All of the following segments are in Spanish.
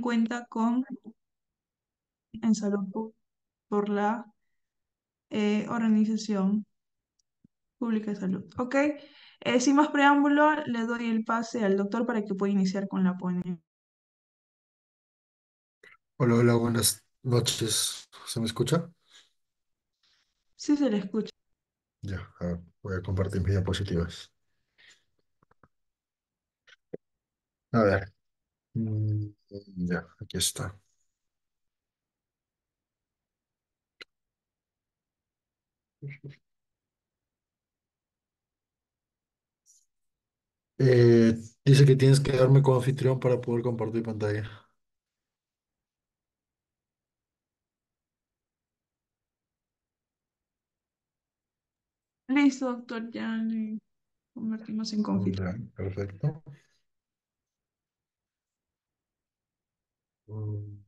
cuenta con en salud por la eh, Organización Pública de Salud. Ok, eh, sin más preámbulo, le doy el pase al doctor para que pueda iniciar con la ponencia. Hola, hola, buenas noches. ¿Se me escucha? Sí, se le escucha. Ya, voy a compartir mis diapositivas. A ver. Mm, ya, aquí está. Eh, dice que tienes que darme con anfitrión para poder compartir pantalla. Listo, doctor, ya convertimos en conflicto. perfecto. Mm.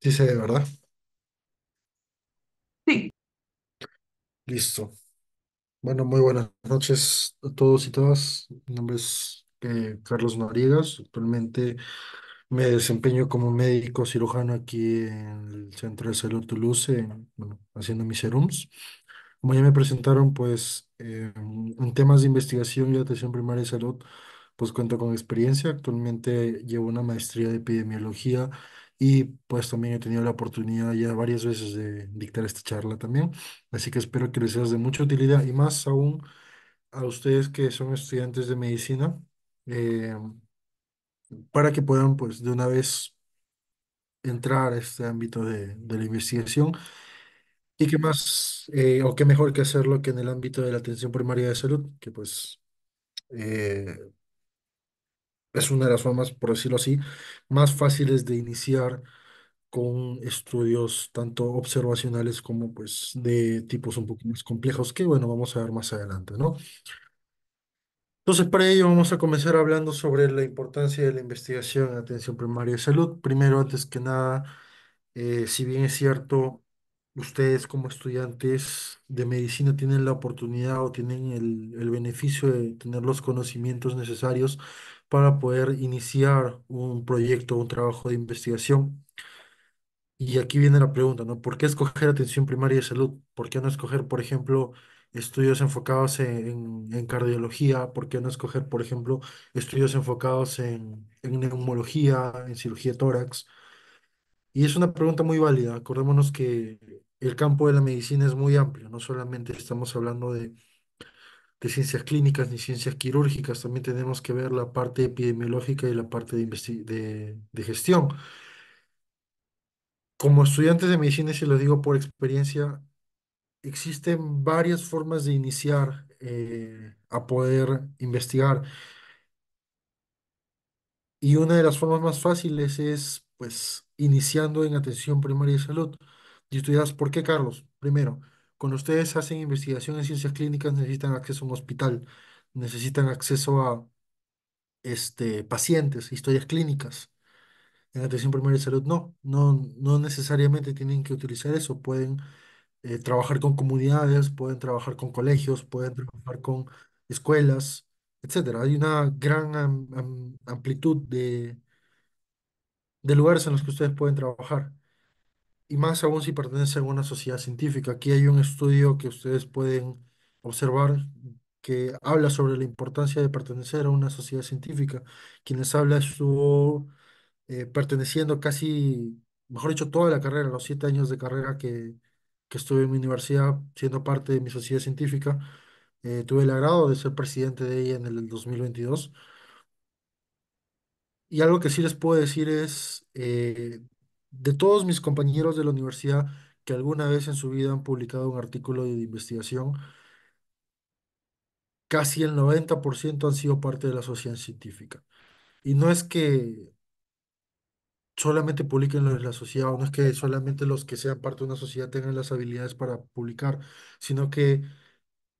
Sí sé, ¿verdad? Sí, Listo. Bueno, muy buenas noches a todos y todas. Mi nombre es eh, Carlos Norigas. Actualmente me desempeño como médico cirujano aquí en el Centro de Salud Toulouse, bueno, haciendo mis serums. Como ya me presentaron, pues eh, en temas de investigación y atención primaria de salud pues cuento con experiencia. Actualmente llevo una maestría de epidemiología y pues también he tenido la oportunidad ya varias veces de dictar esta charla también. Así que espero que les sea de mucha utilidad y más aún a ustedes que son estudiantes de medicina eh, para que puedan pues de una vez entrar a este ámbito de, de la investigación. ¿Y qué más, eh, o qué mejor que hacerlo que en el ámbito de la atención primaria de salud, que pues eh, es una de las formas, por decirlo así, más fáciles de iniciar con estudios tanto observacionales como pues de tipos un poquito más complejos que bueno, vamos a ver más adelante, ¿no? Entonces, para ello vamos a comenzar hablando sobre la importancia de la investigación en atención primaria de salud. Primero, antes que nada, eh, si bien es cierto, ustedes como estudiantes de medicina tienen la oportunidad o tienen el, el beneficio de tener los conocimientos necesarios para poder iniciar un proyecto, un trabajo de investigación. Y aquí viene la pregunta, ¿no? ¿Por qué escoger atención primaria de salud? ¿Por qué no escoger, por ejemplo, estudios enfocados en, en cardiología? ¿Por qué no escoger, por ejemplo, estudios enfocados en, en neumología, en cirugía tórax? Y es una pregunta muy válida. Acordémonos que el campo de la medicina es muy amplio. No solamente estamos hablando de de ciencias clínicas ni ciencias quirúrgicas, también tenemos que ver la parte epidemiológica y la parte de, gestión. Como estudiantes de medicina, si se lo digo por experiencia, existen varias formas de iniciar eh, a poder investigar. Y una de las formas más fáciles es, pues, iniciando en atención primaria y salud. Y tú ¿por qué, Carlos? Primero, cuando ustedes hacen investigación en ciencias clínicas, necesitan acceso a un hospital, necesitan acceso a este, pacientes, historias clínicas. En atención primaria de salud, no, no, no necesariamente tienen que utilizar eso. Pueden eh, trabajar con comunidades, pueden trabajar con colegios, pueden trabajar con escuelas, etcétera. Hay una gran amplitud de, de lugares en los que ustedes pueden trabajar y más aún si pertenece a una sociedad científica. Aquí hay un estudio que ustedes pueden observar que habla sobre la importancia de pertenecer a una sociedad científica. Quienes habla estuvo eh, perteneciendo casi, mejor dicho, toda la carrera, los siete años de carrera que, estuve en mi universidad, siendo parte de mi sociedad científica. Eh, tuve el agrado de ser presidente de ella en el 2022. Y algo que sí les puedo decir es, eh, de todos mis compañeros de la universidad que alguna vez en su vida han publicado un artículo de investigación, casi el 90% han sido parte de la sociedad científica. Y no es que solamente publiquen los de la sociedad, o no es que solamente los que sean parte de una sociedad tengan las habilidades para publicar, sino que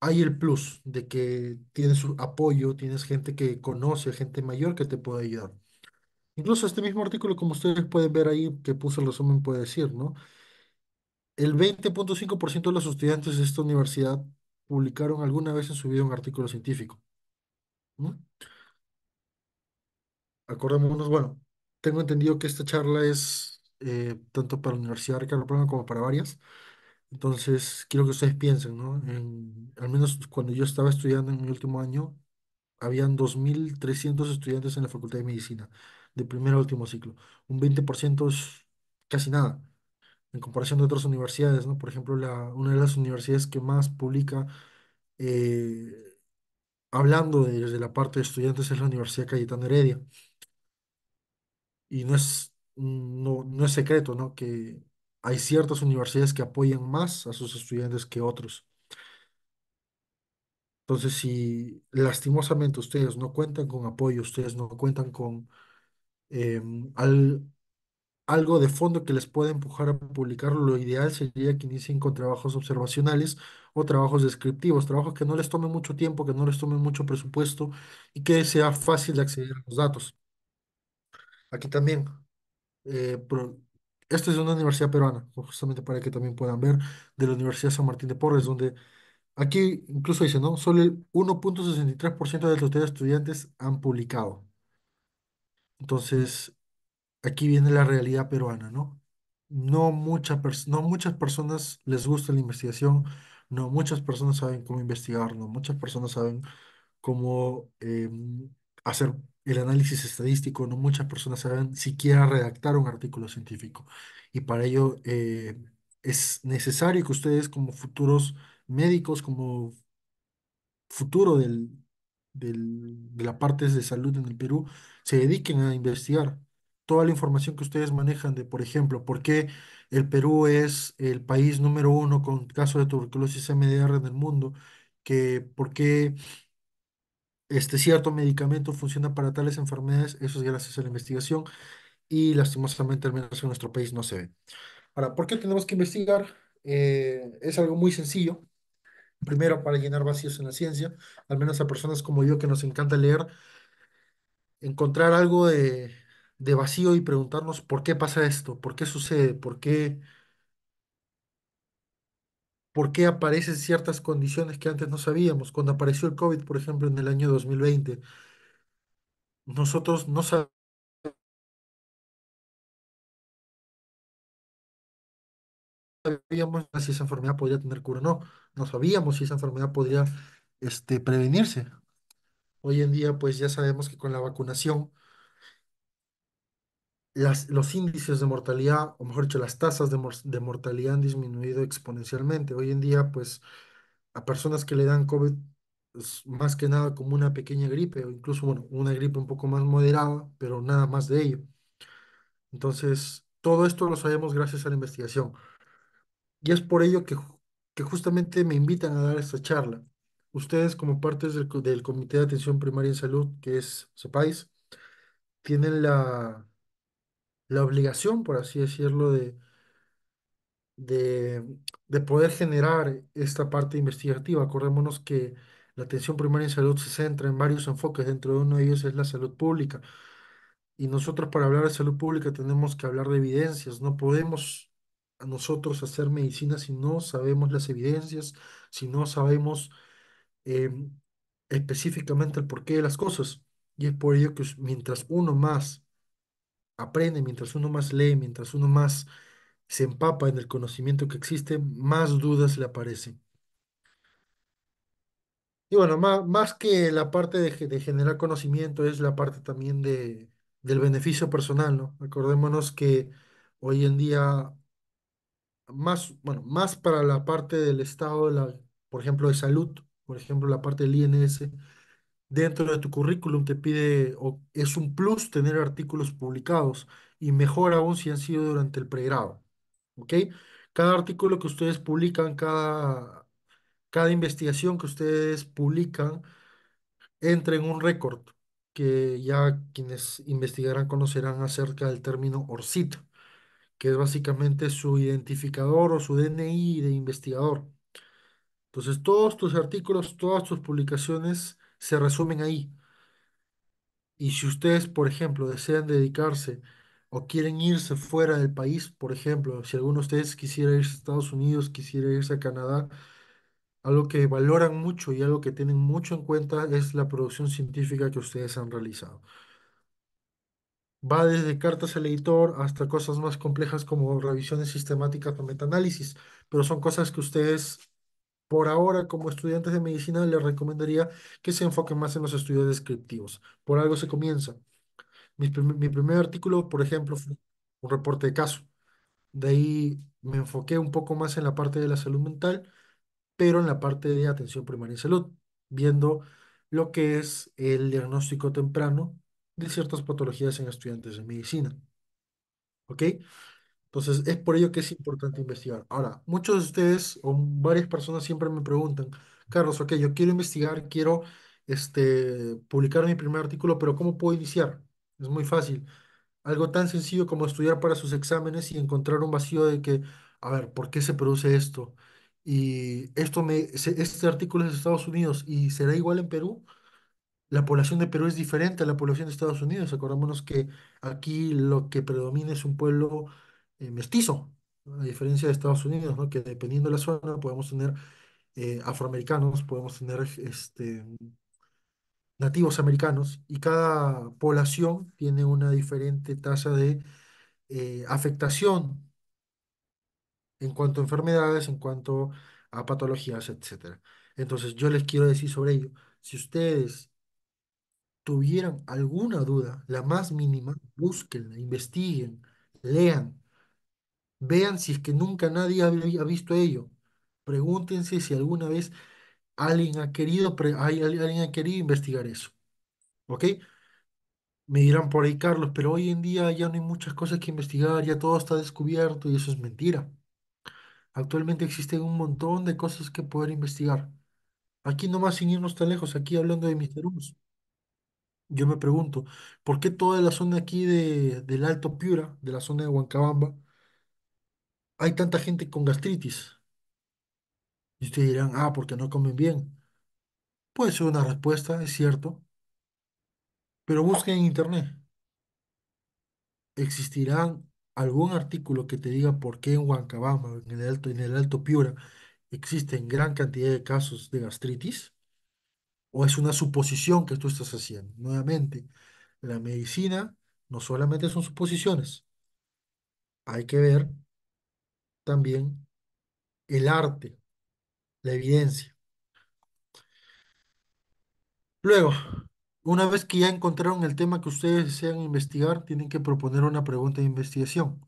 hay el plus de que tienes apoyo, tienes gente que conoce, gente mayor que te puede ayudar. Incluso este mismo artículo, como ustedes pueden ver ahí, que puso el resumen, puede decir, ¿no? El 20.5% de los estudiantes de esta universidad publicaron alguna vez en su vida un artículo científico, ¿no? Acordémonos, bueno, tengo entendido que esta charla es eh, tanto para la Universidad de Carlos como para varias. Entonces, quiero que ustedes piensen, ¿no? al menos cuando yo estaba estudiando en mi último año, habían 2.300 estudiantes en la Facultad de Medicina de primer a último ciclo. Un 20% es casi nada en comparación de otras universidades, ¿no? Por ejemplo, la, una de las universidades que más publica eh, hablando desde la parte de estudiantes es la Universidad Cayetano Heredia. Y no es, no, no es secreto, ¿no? Que hay ciertas universidades que apoyan más a sus estudiantes que otros. Entonces, si lastimosamente ustedes no cuentan con apoyo, ustedes no cuentan con Em, al, algo de fondo que les pueda empujar a publicarlo, lo ideal sería que inicien con trabajos observacionales o trabajos descriptivos, trabajos que no les tomen mucho tiempo, que no les tomen mucho presupuesto y que sea fácil de acceder a los datos. Aquí también, eh, esto es de es una universidad peruana, justamente para que también puedan ver, de la Universidad San Martín de Porres, donde aquí incluso dice, ¿no? Solo el 1.63% de los estudiantes han publicado. Entonces, aquí viene la realidad peruana, ¿no? No, no muchas personas les gusta la investigación, no muchas personas saben cómo investigarlo, no muchas personas saben cómo em, hacer el análisis estadístico, no muchas personas saben siquiera redactar un artículo científico. Y para ello eh, es necesario que ustedes como futuros médicos, como futuro del, de la parte de salud en el Perú se dediquen a investigar toda la información que ustedes manejan de, por ejemplo, por qué el Perú es el país número uno con casos de tuberculosis MDR en el mundo, que por qué este cierto medicamento funciona para tales enfermedades, eso es gracias a la investigación y lastimosamente al menos en nuestro país no se ve. Ahora, ¿por qué tenemos que investigar? Eh, es algo muy sencillo primero para llenar vacíos en la ciencia, al menos a personas como yo que nos encanta leer, encontrar algo de, vacío y preguntarnos por qué pasa esto, por qué sucede, por qué, por qué aparecen ciertas condiciones que antes no sabíamos. Cuando apareció el COVID, por ejemplo, en el año 2020, nosotros no sabíamos sabíamos si esa enfermedad podía tener cura o no, no sabíamos si esa enfermedad podría, este, prevenirse. Hoy en día, pues ya sabemos que con la vacunación, las, los índices de mortalidad, o mejor dicho, las tasas de, de mortalidad han disminuido exponencialmente. Hoy en día, pues a personas que le dan COVID, es pues, más que nada como una pequeña gripe, o incluso, bueno, una gripe un poco más moderada, pero nada más de ello. Entonces, todo esto lo sabemos gracias a la investigación. Y es por ello que, que justamente me invitan a dar esta charla. Ustedes, como partes del, Comité de Atención Primaria en Salud, que es CEPAIS, tienen la, la obligación, por así decirlo, de, de, de poder generar esta parte investigativa. Acordémonos que la atención primaria en salud se centra en varios enfoques, dentro de uno de ellos es la salud pública. Y nosotros para hablar de salud pública tenemos que hablar de evidencias, no podemos nosotros hacer medicina si no sabemos las evidencias, si no sabemos em, específicamente el porqué de las cosas. Y es por ello que mientras uno más aprende, mientras uno más lee, mientras uno más se empapa en el conocimiento que existe, más dudas le aparecen. Y bueno, más, que la parte de, generar conocimiento es la parte también de, del beneficio personal, ¿no? Acordémonos que hoy en día más, bueno, más para la parte del estado, de la, por ejemplo, de salud, por ejemplo, la parte del INS, dentro de tu currículum te pide, o es un plus tener artículos publicados y mejor aún si han sido durante el pregrado. ¿Ok? Cada artículo que ustedes publican, cada, cada investigación que ustedes publican, entra en un récord que ya quienes investigarán conocerán acerca del término ORCITO que es básicamente su identificador o su DNI de investigador. Entonces, todos tus artículos, todas tus publicaciones se resumen ahí. Y si ustedes, por ejemplo, desean dedicarse o quieren irse fuera del país, por ejemplo, si alguno de ustedes quisiera irse a Estados Unidos, quisiera irse a Canadá, algo que valoran mucho y algo que tienen mucho en cuenta es la producción científica que ustedes han realizado. Va desde cartas al editor hasta cosas más complejas como revisiones sistemáticas o metaanálisis, pero son cosas que ustedes, por ahora, como estudiantes de medicina, les recomendaría que se enfoquen más en los estudios descriptivos. Por algo se comienza. Mi, mi primer artículo, por ejemplo, fue un reporte de caso. De ahí me enfoqué un poco más en la parte de la salud mental, pero en la parte de atención primaria y salud, viendo lo que es el diagnóstico temprano de ciertas patologías en estudiantes de medicina. ¿Ok? Entonces, es por ello que es importante investigar. Ahora, muchos de ustedes o varias personas siempre me preguntan, Carlos, ok, yo quiero investigar, quiero este, publicar mi primer artículo, pero ¿cómo puedo iniciar? Es muy fácil. Algo tan sencillo como estudiar para sus exámenes y encontrar un vacío de que, a ver, ¿por qué se produce esto? Y esto me, este artículo es de Estados Unidos y será igual en Perú. La población de Perú es diferente a la población de Estados Unidos. Acordémonos que aquí lo que predomina es un pueblo eh, mestizo, a diferencia de Estados Unidos, Que dependiendo de la zona podemos tener eh, afroamericanos, podemos tener este, nativos americanos y cada población tiene una diferente tasa de eh, afectación en cuanto a enfermedades, en cuanto a patologías, etc. Entonces yo les quiero decir sobre ello, si ustedes tuvieran alguna duda, la más mínima, búsquenla, investiguen, lean, vean si es que nunca nadie ha visto ello. Pregúntense si alguna vez alguien ha querido, alguien ha querido investigar eso. ¿Ok? Me dirán por ahí, Carlos, pero hoy en día ya no hay muchas cosas que investigar, ya todo está descubierto y eso es mentira. Actualmente existen un montón de cosas que poder investigar. Aquí nomás sin irnos tan lejos, aquí hablando de misterios yo me pregunto, ¿por qué toda la zona aquí de, del Alto Piura, de la zona de Huancabamba, hay tanta gente con gastritis? Y ustedes dirán, ah, porque no comen bien. Puede ser una respuesta, es cierto, pero busquen en internet. ¿Existirá algún artículo que te diga por qué en Huancabamba, en el Alto, en el Alto Piura, existen gran cantidad de casos de gastritis? o es una suposición que tú estás haciendo. Nuevamente, la medicina no solamente son suposiciones, hay que ver también el arte, la evidencia. Luego, una vez que ya encontraron el tema que ustedes desean investigar, tienen que proponer una pregunta de investigación.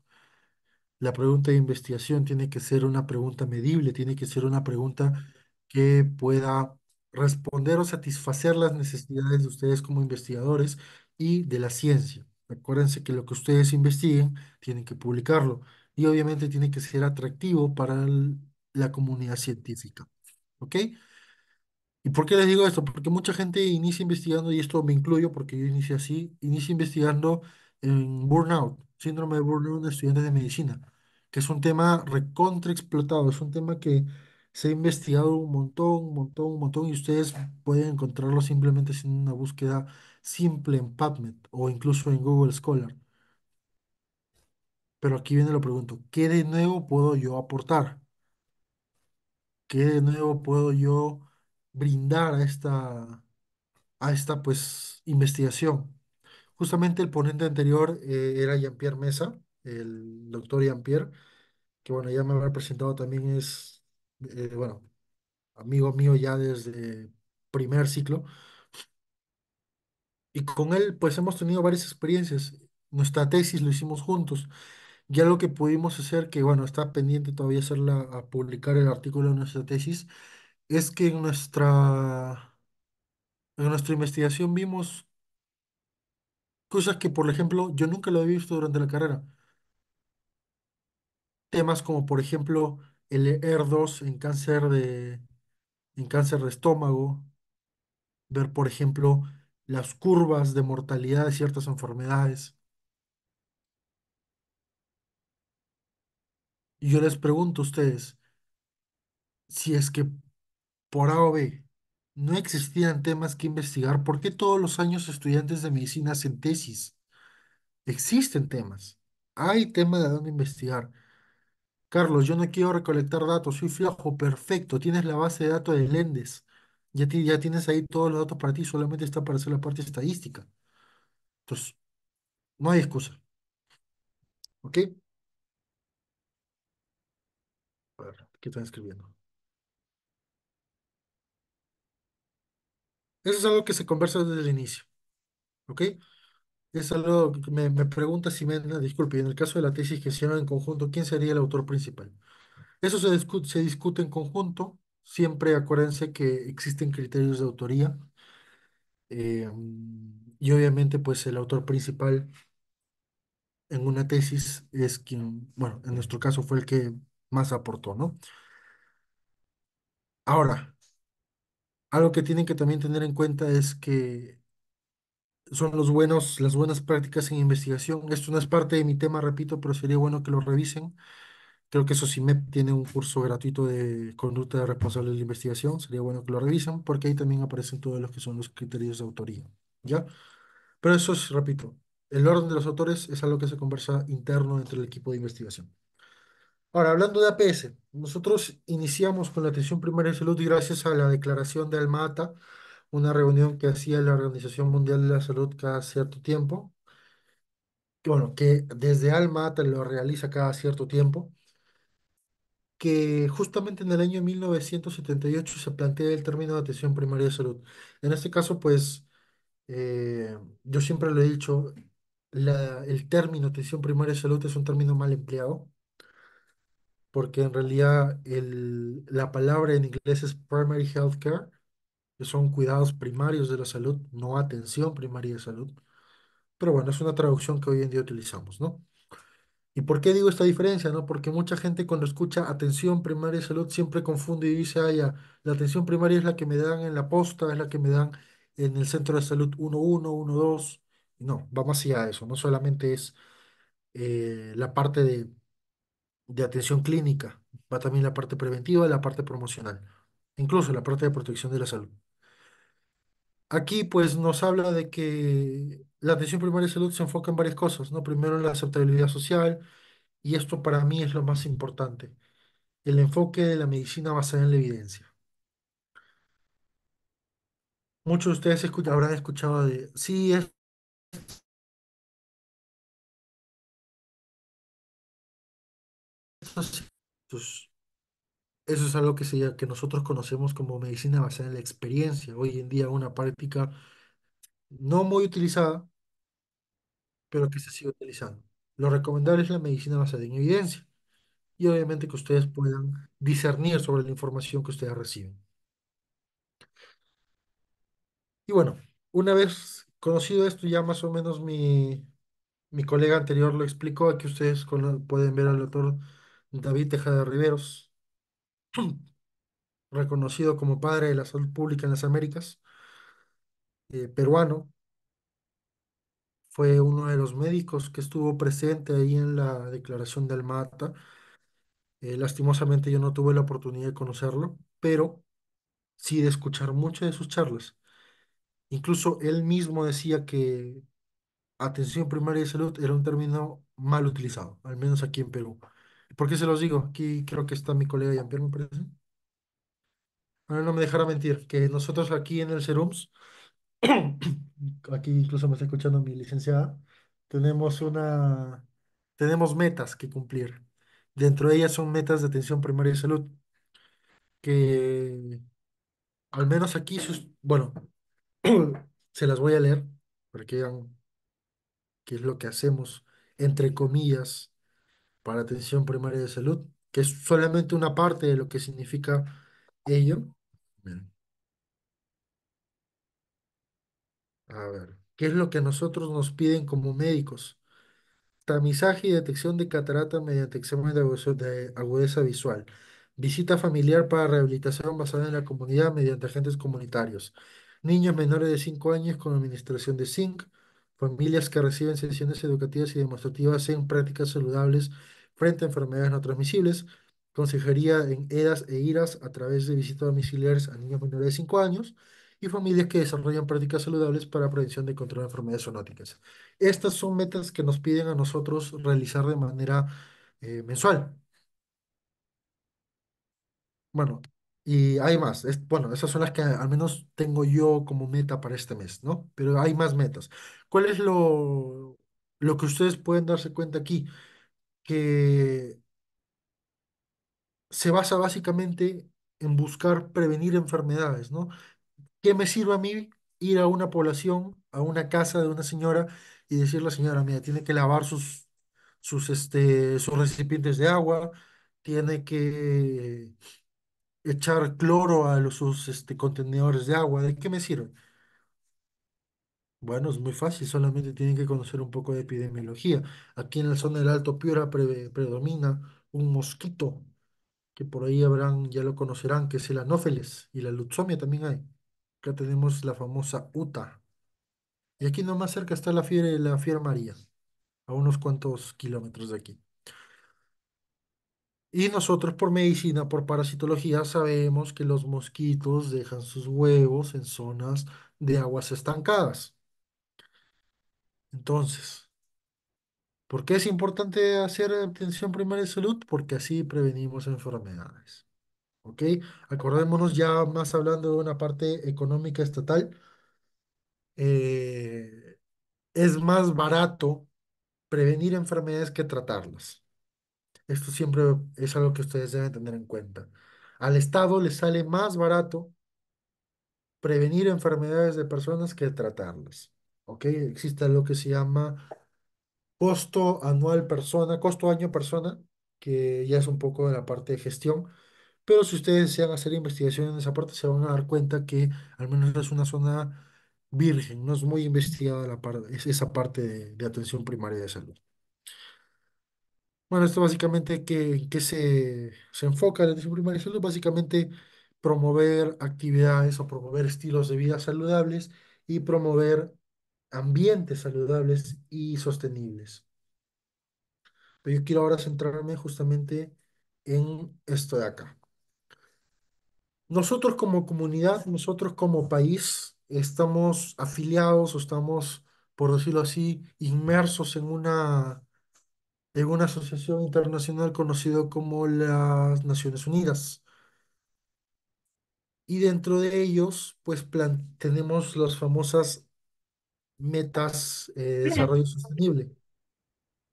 La pregunta de investigación tiene que ser una pregunta medible, tiene que ser una pregunta que pueda responder o satisfacer las necesidades de ustedes como investigadores y de la ciencia. Acuérdense que lo que ustedes investiguen tienen que publicarlo y obviamente tiene que ser atractivo para la comunidad científica. ¿Ok? ¿Y por qué les digo esto? Porque mucha gente inicia investigando, y esto me incluyo porque yo inicié así, inicia investigando en burnout, síndrome de burnout de estudiantes de medicina, que es un tema recontra explotado, es un tema que se ha investigado un montón, un montón, un montón, y ustedes pueden encontrarlo simplemente haciendo una búsqueda simple en PubMed o incluso en Google Scholar. Pero aquí viene lo pregunto, ¿qué de nuevo puedo yo aportar? ¿Qué de nuevo puedo yo brindar a esta, a esta pues investigación? Justamente el ponente anterior eh, era Jean-Pierre Mesa, el doctor Jean-Pierre, que bueno, ya me habrá presentado también, es eh, bueno, amigo mío ya desde primer ciclo. Y con él, pues hemos tenido varias experiencias. Nuestra tesis lo hicimos juntos. Ya lo que pudimos hacer, que bueno, está pendiente todavía hacerla a publicar el artículo de nuestra tesis, es que en nuestra, en nuestra investigación vimos cosas que, por ejemplo, yo nunca lo había visto durante la carrera. Temas como, por ejemplo, el ER2 en cáncer de, en cáncer de estómago, ver, por ejemplo, las curvas de mortalidad de ciertas enfermedades. Y yo les pregunto a ustedes, si es que por A o B no existían temas que investigar, ¿por qué todos los años estudiantes de medicina hacen tesis? Existen temas, hay temas de dónde investigar. Carlos, yo no quiero recolectar datos, soy flojo. perfecto, tienes la base de datos de Lendes, ya, ya tienes ahí todos los datos para ti, solamente está para hacer la parte estadística. Entonces, no hay excusa, ¿ok? A ver, ¿qué están escribiendo? Eso es algo que se conversa desde el inicio, ¿ok? Es algo que me, me pregunta Simena, disculpe, en el caso de la tesis que hicieron en conjunto, ¿quién sería el autor principal? Eso se, se discute en conjunto, siempre acuérdense que existen criterios de autoría em, y obviamente pues el autor principal en una tesis es quien, bueno, en nuestro caso fue el que más aportó, ¿no? Ahora, algo que tienen que también tener en cuenta es que son los buenos, las buenas prácticas en investigación. Esto no es parte de mi tema, repito, pero sería bueno que lo revisen. Creo que eso, me tiene un curso gratuito de conducta responsable de investigación. Sería bueno que lo revisen porque ahí también aparecen todos los que son los criterios de autoría. ¿Ya? Pero eso es, repito, el orden de los autores es algo que se conversa interno entre el equipo de investigación. Ahora, hablando de APS, nosotros iniciamos con la atención primaria de salud y gracias a la declaración de Almata una reunión que hacía la Organización Mundial de la Salud cada cierto tiempo, que, bueno, que desde Alma lo realiza cada cierto tiempo, que justamente en el año 1978 se plantea el término de atención primaria de salud. En este caso, pues, eh, yo siempre lo he dicho, la, el término atención primaria de salud es un término mal empleado, porque en realidad el, la palabra en inglés es primary health care, que son cuidados primarios de la salud, no atención primaria de salud. Pero bueno, es una traducción que hoy en día utilizamos, ¿no? ¿Y por qué digo esta diferencia? ¿no? Porque mucha gente cuando escucha atención primaria de salud siempre confunde y dice, ah, la atención primaria es la que me dan en la posta, es la que me dan en el centro de salud 1-1, 1-2. No, va más allá de eso, no solamente es eh, la parte de, de atención clínica, va también la parte preventiva, la parte promocional, incluso la parte de protección de la salud. Aquí pues nos habla de que la atención primaria de salud se enfoca en varias cosas, ¿no? Primero en la aceptabilidad social, y esto para mí es lo más importante, el enfoque de la medicina basada en la evidencia. Muchos de ustedes habrán escuchado de, sí, es... Eso es algo que, que nosotros conocemos como medicina basada en la experiencia. Hoy en día una práctica no muy utilizada, pero que se sigue utilizando. Lo recomendable es la medicina basada en evidencia y obviamente que ustedes puedan discernir sobre la información que ustedes reciben. Y bueno, una vez conocido esto, ya más o menos mi, colega anterior lo explicó, aquí ustedes pueden ver al doctor David Tejada Riveros, reconocido como padre de la salud pública en las Américas, eh, peruano, fue uno de los médicos que estuvo presente ahí en la declaración de MATA, eh, lastimosamente yo no tuve la oportunidad de conocerlo, pero sí de escuchar muchas de sus charlas. Incluso él mismo decía que atención primaria de salud era un término mal utilizado, al menos aquí en Perú. ¿Por qué se los digo? Aquí creo que está mi colega jean me parece. no me dejará mentir, que nosotros aquí en el Serums, aquí incluso me está escuchando mi licenciada, tenemos una, tenemos metas que cumplir. Dentro de ellas son metas de atención primaria y salud, que al menos aquí, sus, bueno, se las voy a leer para que vean qué es lo que hacemos, entre comillas, para atención primaria de salud, que es solamente una parte de lo que significa ello. A ver, ¿qué es lo que nosotros nos piden como médicos? Tamizaje y detección de catarata mediante examen de de agudeza visual. Visita familiar para rehabilitación basada en la comunidad mediante agentes comunitarios. Niños menores de 5 años con administración de zinc. Familias que reciben sesiones educativas y demostrativas en prácticas saludables frente a enfermedades no transmisibles. Consejería en EDAS e IRAS a través de visitas domiciliares a niños menores de 5 años y familias que desarrollan prácticas saludables para prevención de control de enfermedades zoonóticas. Estas son metas que nos piden a nosotros realizar de manera eh, mensual. Bueno, y hay más. Es, bueno, esas son las que al menos tengo yo como meta para este mes, ¿no? Pero hay más metas. ¿Cuál es lo, lo que ustedes pueden darse cuenta aquí? Que se basa básicamente en buscar prevenir enfermedades, ¿no? ¿Qué me sirve a mí ir a una población, a una casa de una señora y decirle a la señora, mira, tiene que lavar sus, sus, este, sus recipientes de agua, tiene que echar cloro a los, sus este, contenedores de agua, ¿de qué me sirve? Bueno, es muy fácil, solamente tienen que conocer un poco de epidemiología. Aquí en la zona del Alto Piura predomina un mosquito que por ahí habrán, ya lo conocerán, que es el anófeles y la lutsomia también hay. Acá tenemos la famosa UTA. Y aquí no más cerca está la fiebre, la María, a unos cuantos kilómetros de aquí. Y nosotros por medicina, por parasitología, sabemos que los mosquitos dejan sus huevos en zonas de aguas estancadas. Entonces, ¿por qué es importante hacer atención primaria de salud? Porque así prevenimos enfermedades. ¿Ok? Acordémonos ya más hablando de una parte económica estatal. Eh, es más barato prevenir enfermedades que tratarlas. Esto siempre es algo que ustedes deben tener en cuenta. Al Estado le sale más barato prevenir enfermedades de personas que tratarlas. ¿Ok? Existe lo que se llama costo anual persona, costo año persona, que ya es un poco de la parte de gestión. Pero si ustedes desean hacer investigación en esa parte, se van a dar cuenta que al menos es una zona virgen, no es muy investigada la esa parte de atención primaria de salud. Bueno, esto básicamente que, que se, se enfoca la atención primaria de salud, básicamente promover actividades o promover estilos de vida saludables y promover ambientes saludables y sostenibles. Pero yo quiero ahora centrarme justamente en esto de acá. Nosotros como comunidad, nosotros como país, estamos afiliados o estamos, por decirlo así, inmersos en una en una asociación internacional conocida como las Naciones Unidas. Y dentro de ellos, pues tenemos las famosas metas eh, de desarrollo sostenible.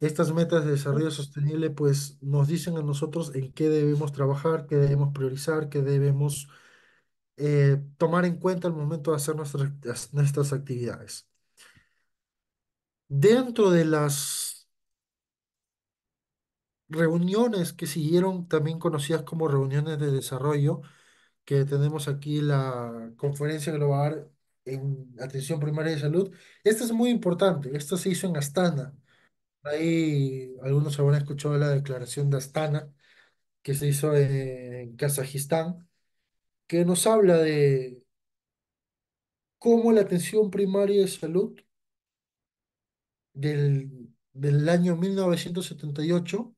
Estas metas de desarrollo sostenible, pues nos dicen a nosotros en qué debemos trabajar, qué debemos priorizar, qué debemos eh, tomar en cuenta al momento de hacer nuestras, nuestras actividades. Dentro de las reuniones que siguieron, también conocidas como reuniones de desarrollo, que tenemos aquí la conferencia global en atención primaria de salud. Esta es muy importante, esta se hizo en Astana. Ahí algunos habrán escuchado la declaración de Astana que se hizo en Kazajistán, que nos habla de cómo la atención primaria de salud del, del año 1978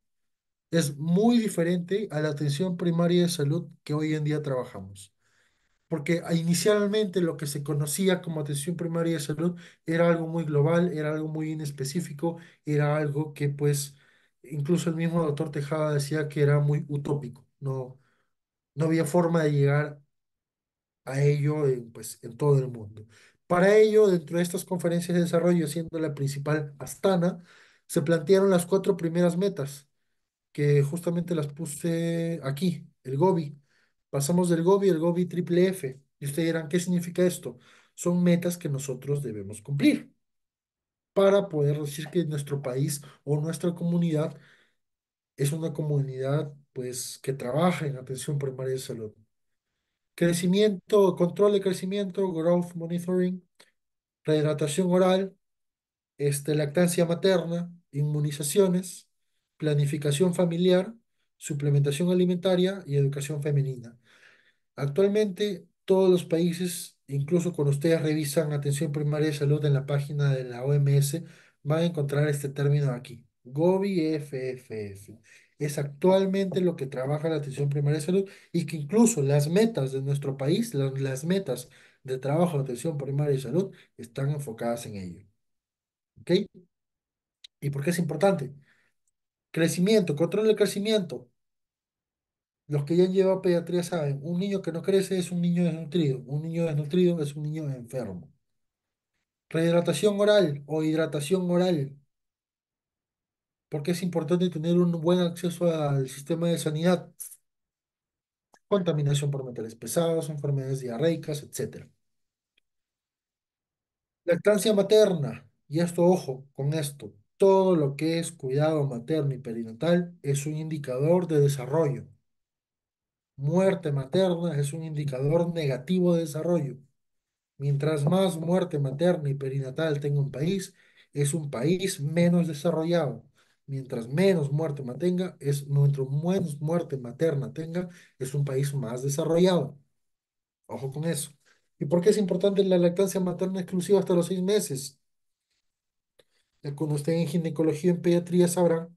es muy diferente a la atención primaria de salud que hoy en día trabajamos. Porque inicialmente lo que se conocía como atención primaria de salud era algo muy global, era algo muy inespecífico, era algo que pues incluso el mismo doctor Tejada decía que era muy utópico, no, no había forma de llegar a ello pues, en todo el mundo. Para ello, dentro de estas conferencias de desarrollo, siendo la principal Astana, se plantearon las cuatro primeras metas, que justamente las puse aquí, el Gobi. Pasamos del Gobi al Gobi triple F. Y ustedes dirán, ¿qué significa esto? Son metas que nosotros debemos cumplir para poder decir que nuestro país o nuestra comunidad es una comunidad pues que trabaja en atención primaria de salud. Crecimiento, control de crecimiento, growth monitoring, rehidratación oral, este, lactancia materna, inmunizaciones, planificación familiar, suplementación alimentaria y educación femenina. Actualmente todos los países, incluso cuando ustedes revisan atención primaria de salud en la página de la OMS, van a encontrar este término aquí, GOBI-FFF. Es actualmente lo que trabaja la atención primaria de salud y que incluso las metas de nuestro país, las, metas de trabajo de atención primaria de salud, están enfocadas en ello. ¿Ok? ¿Y por qué es importante? Crecimiento, control del crecimiento. Los que ya han llevado pediatría saben, un niño que no crece es un niño desnutrido, un niño desnutrido es un niño enfermo. Rehidratación oral o hidratación oral, porque es importante tener un buen acceso al sistema de sanidad. Contaminación por metales pesados, enfermedades diarreicas, etc. Lactancia materna, y esto, ojo, con esto, todo lo que es cuidado materno y perinatal es un indicador de desarrollo. Muerte materna es un indicador negativo de desarrollo. Mientras más muerte materna y perinatal tenga un país, es un país menos desarrollado. Mientras menos muerte es nuestro menos muerte materna tenga, es un país más desarrollado. Ojo con eso. ¿Y por qué es importante la lactancia materna exclusiva hasta los seis meses? cuando estén en ginecología en pediatría sabrán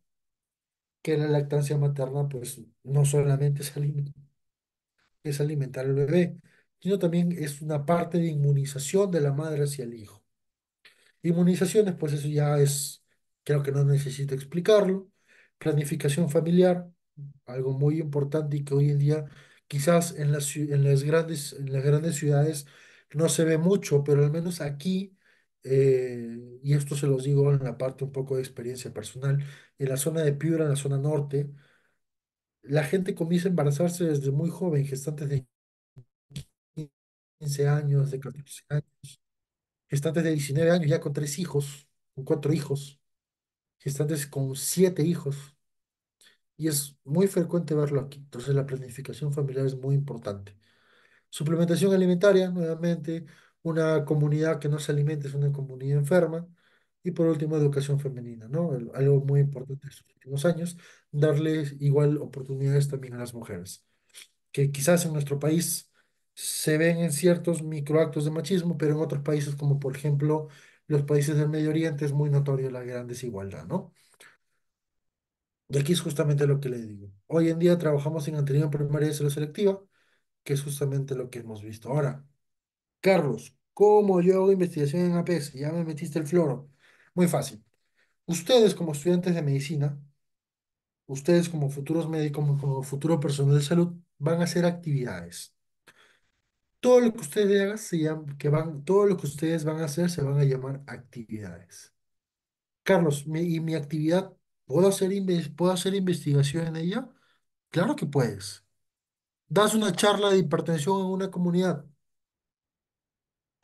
que la lactancia materna, pues no solamente es, alimentar al bebé, sino también es una parte de inmunización de la madre hacia el hijo. Inmunizaciones, pues eso ya es, creo que no necesito explicarlo. Planificación familiar, algo muy importante y que hoy en día quizás en las, en las, grandes, en las grandes ciudades no se ve mucho, pero al menos aquí eh, y esto se los digo en la parte un poco de experiencia personal, en la zona de Piura, en la zona norte, la gente comienza a embarazarse desde muy joven, gestantes de 15 años, de 14 años, gestantes de 19 años ya con tres hijos, con cuatro hijos, gestantes con siete hijos. Y es muy frecuente verlo aquí. Entonces la planificación familiar es muy importante. Suplementación alimentaria, nuevamente, una comunidad que no se alimenta es una comunidad enferma. Y por último, educación femenina, ¿no? algo muy importante en estos últimos años, darles igual oportunidades también a las mujeres, que quizás en nuestro país se ven en ciertos microactos de machismo, pero en otros países, como por ejemplo los países del Medio Oriente, es muy notorio la gran desigualdad, ¿no? Y aquí es justamente lo que le digo. Hoy en día trabajamos en anterior primaria de selectiva, que es justamente lo que hemos visto ahora. Carlos, ¿cómo yo hago investigación en APS? E ya me metiste el floro. Muy fácil. Ustedes como estudiantes de medicina, ustedes como futuros médicos, como, futuro personal de salud, van a hacer actividades. Todo lo que ustedes hagan, que van, todo lo que ustedes van a hacer se van a llamar actividades. Carlos, ¿y mi actividad puedo hacer, puedo hacer investigación en ella? Claro que puedes. Das una charla de hipertensión en una comunidad.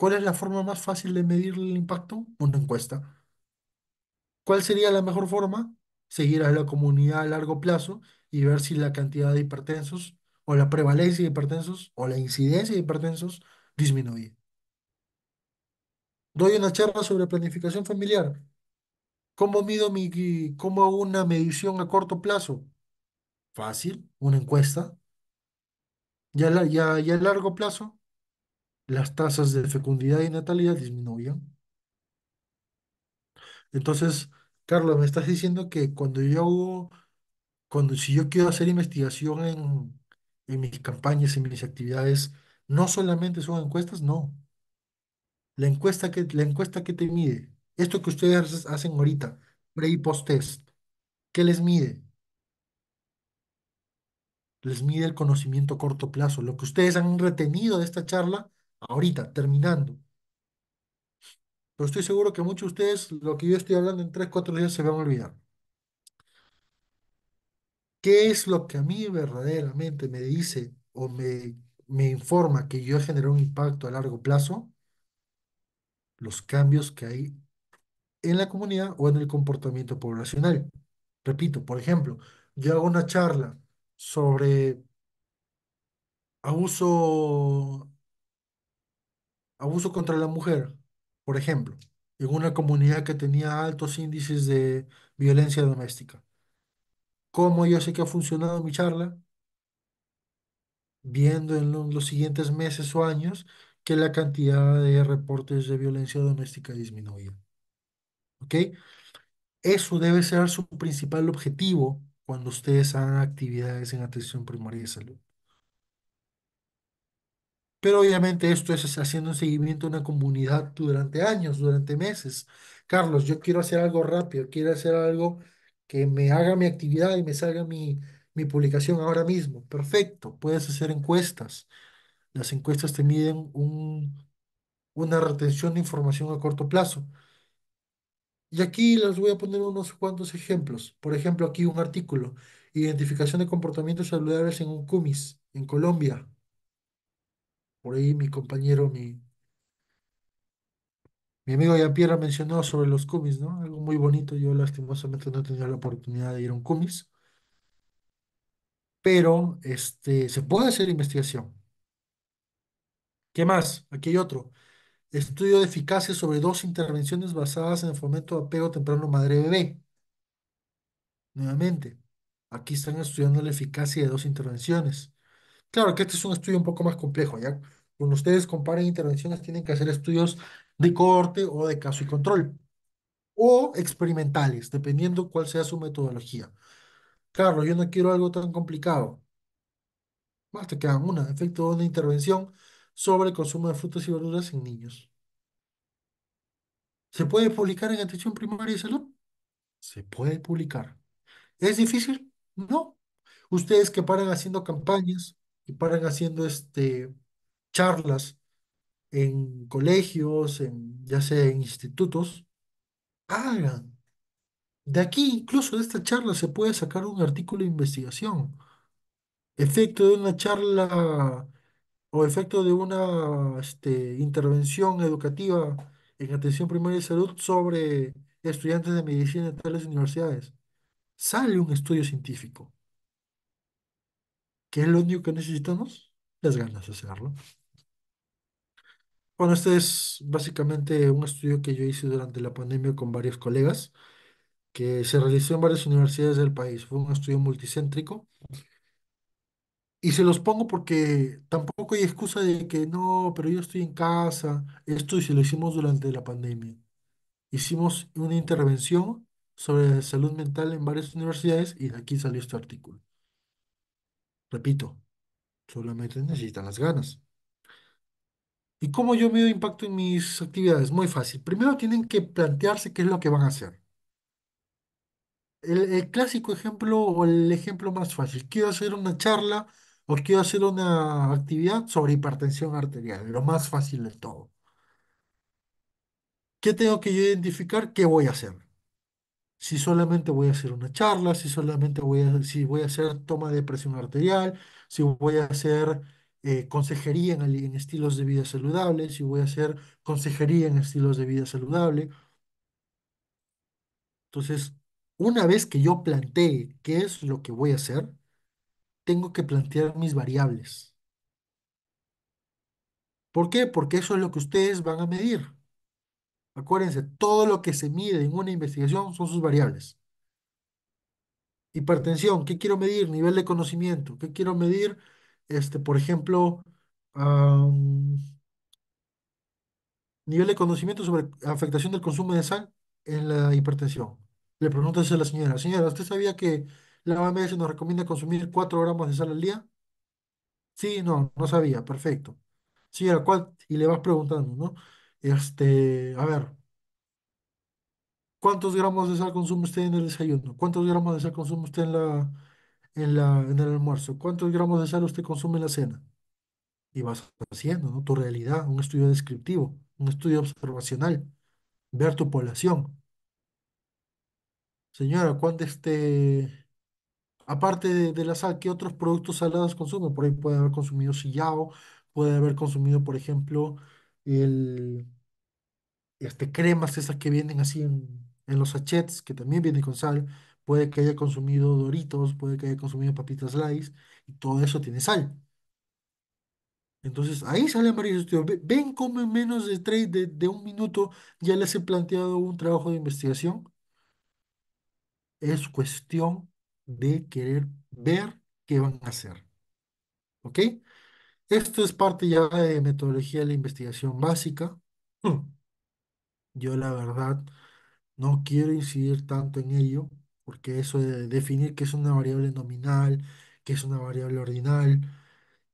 ¿Cuál es la forma más fácil de medir el impacto? Una encuesta. ¿Cuál sería la mejor forma? Seguir a la comunidad a largo plazo y ver si la cantidad de hipertensos o la prevalencia de hipertensos o la incidencia de hipertensos disminuye. Doy una charla sobre planificación familiar. ¿Cómo mido mi, cómo hago una medición a corto plazo? Fácil, una encuesta. Ya, ya, ya a largo plazo, las tasas de fecundidad y natalidad disminuían. Entonces, Carlos, me estás diciendo que cuando yo hago, cuando si yo quiero hacer investigación en, mis campañas, en mis actividades, no solamente son encuestas, no. La encuesta que, la encuesta que te mide, esto que ustedes hacen ahorita, pre y post test, ¿qué les mide? Les mide el conocimiento a corto plazo, lo que ustedes han retenido de esta charla ahorita, terminando. Pero estoy seguro que muchos de ustedes, lo que yo estoy hablando en 3, 4 días se van a olvidar. ¿Qué es lo que a mí verdaderamente me dice o me, me informa que yo he generado un impacto a largo plazo? Los cambios que hay en la comunidad o en el comportamiento poblacional. Repito, por ejemplo, yo hago una charla sobre abuso abuso contra la mujer, por ejemplo, en una comunidad que tenía altos índices de violencia doméstica. ¿Cómo yo sé que ha funcionado mi charla? Viendo en los siguientes meses o años que la cantidad de reportes de violencia doméstica disminuye. ¿Ok? Eso debe ser su principal objetivo cuando ustedes hagan actividades en atención primaria de salud. Pero obviamente esto es haciendo un seguimiento a una comunidad durante años, durante meses. Carlos, yo quiero hacer algo rápido, quiero hacer algo que me haga mi actividad y me salga mi, mi publicación ahora mismo. Perfecto, puedes hacer encuestas. Las encuestas te miden un, una retención de información a corto plazo. Y aquí les voy a poner unos cuantos ejemplos. Por ejemplo, aquí un artículo, identificación de comportamientos saludables en un CUMIS, en Colombia. Por ahí mi compañero, mi, mi amigo ya pierre mencionó sobre los cumis, ¿no? Algo muy bonito. Yo lastimosamente no he tenido la oportunidad de ir a un cumis, pero este, se puede hacer investigación. ¿Qué más? Aquí hay otro. Estudio de eficacia sobre dos intervenciones basadas en el fomento de apego temprano madre-bebé. Nuevamente, aquí están estudiando la eficacia de dos intervenciones. Claro que este es un estudio un poco más complejo, ¿ya? Cuando ustedes comparen intervenciones, tienen que hacer estudios de corte o de caso y control, o experimentales, dependiendo cuál sea su metodología. Claro, yo no quiero algo tan complicado. Más te quedan una, efecto de una intervención sobre el consumo de frutas y verduras en niños. ¿Se puede publicar en atención primaria y salud? Se puede publicar. ¿Es difícil? No. Ustedes que paran haciendo campañas, y paran haciendo este, charlas en colegios, en, ya sea en institutos, hagan. De aquí, incluso de esta charla, se puede sacar un artículo de investigación. Efecto de una charla o efecto de una este, intervención educativa en atención primaria y salud sobre estudiantes de medicina en tales universidades. Sale un estudio científico. ¿Qué es lo único que necesitamos? Las ganas de hacerlo. Bueno, este es básicamente un estudio que yo hice durante la pandemia con varios colegas, que se realizó en varias universidades del país. Fue un estudio multicéntrico. Y se los pongo porque tampoco hay excusa de que no, pero yo estoy en casa. Esto se lo hicimos durante la pandemia. Hicimos una intervención sobre salud mental en varias universidades y de aquí salió este artículo. Repito, solamente necesitan las ganas. ¿Y cómo yo mido impacto en mis actividades? Muy fácil. Primero tienen que plantearse qué es lo que van a hacer. El, clásico ejemplo o el ejemplo más fácil. Quiero hacer una charla o quiero hacer una actividad sobre hipertensión arterial, lo más fácil de todo. ¿Qué tengo que yo identificar? ¿Qué voy a hacer? si solamente voy a hacer una charla, si solamente voy a, si voy a hacer toma de presión arterial, si voy a hacer eh, consejería en, en, estilos de vida saludable, si voy a hacer consejería en estilos de vida saludable. Entonces, una vez que yo plantee qué es lo que voy a hacer, tengo que plantear mis variables. ¿Por qué? Porque eso es lo que ustedes van a medir. Acuérdense, todo lo que se mide en una investigación son sus variables. Hipertensión, ¿qué quiero medir? Nivel de conocimiento. ¿Qué quiero medir? Este, por ejemplo, nivel de conocimiento sobre afectación del consumo de sal en la hipertensión. Le pregunto a la señora, señora, ¿usted sabía que la OMS nos recomienda consumir 4 gramos de sal al día? Sí, no, no sabía, perfecto. Señora, ¿cuál? Y le vas preguntando, ¿no? Este, a ver, ¿cuántos gramos de sal consume usted en el desayuno? ¿Cuántos gramos de sal consume usted en la, en la, en el almuerzo? ¿Cuántos gramos de sal usted consume en la cena? Y vas haciendo, ¿no? Tu realidad, un estudio descriptivo, un estudio observacional, ver tu población. Señora, ¿cuánto este, aparte de, de, la sal, qué otros productos salados consume? Por ahí puede haber consumido sillao, puede haber consumido, por ejemplo, el, este, cremas esas que vienen así en, los sachets, que también vienen con sal, puede que haya consumido Doritos, puede que haya consumido papitas lice y todo eso tiene sal. Entonces ahí sale amarillo Ven como en menos de, tres, de, de un minuto ya les he planteado un trabajo de investigación. Es cuestión de querer ver qué van a hacer. ¿Ok? Esto es parte ya de metodología de la investigación básica. Yo la verdad no quiero incidir tanto en ello, porque eso de definir qué es una variable nominal, qué es una variable ordinal,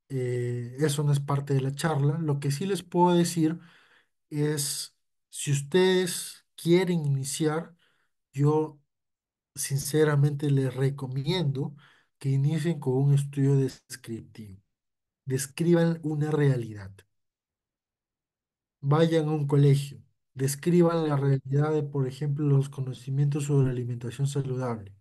eh, eso no es parte de la charla. Lo que sí les puedo decir es, si ustedes quieren iniciar, yo sinceramente les recomiendo que inicien con un estudio descriptivo describan una realidad. Vayan a un colegio, describan la realidad de, por ejemplo, los conocimientos sobre alimentación saludable.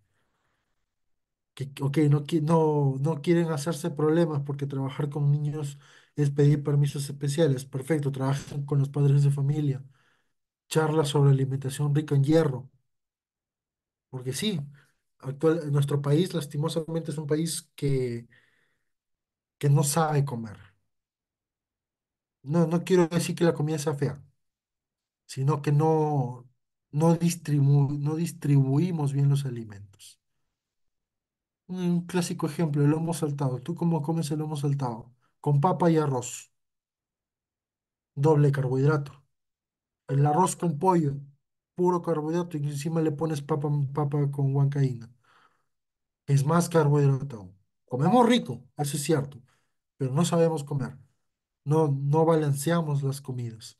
Que, ok, no, no, no quieren hacerse problemas porque trabajar con niños es pedir permisos especiales. Perfecto, trabajan con los padres de familia. Charla sobre alimentación rica en hierro. Porque sí, actual, nuestro país lastimosamente es un país que que no sabe comer. No, no quiero decir que la comida sea fea, sino que no, no, distribuimos bien los alimentos. Un clásico ejemplo, el lomo saltado. ¿Tú cómo comes el lomo saltado? Con papa y arroz. Doble carbohidrato. El arroz con pollo, puro carbohidrato, y encima le pones papa, papa con huancaína. Es más carbohidrato. Comemos rico, eso es cierto, pero no sabemos comer. No, no balanceamos las comidas.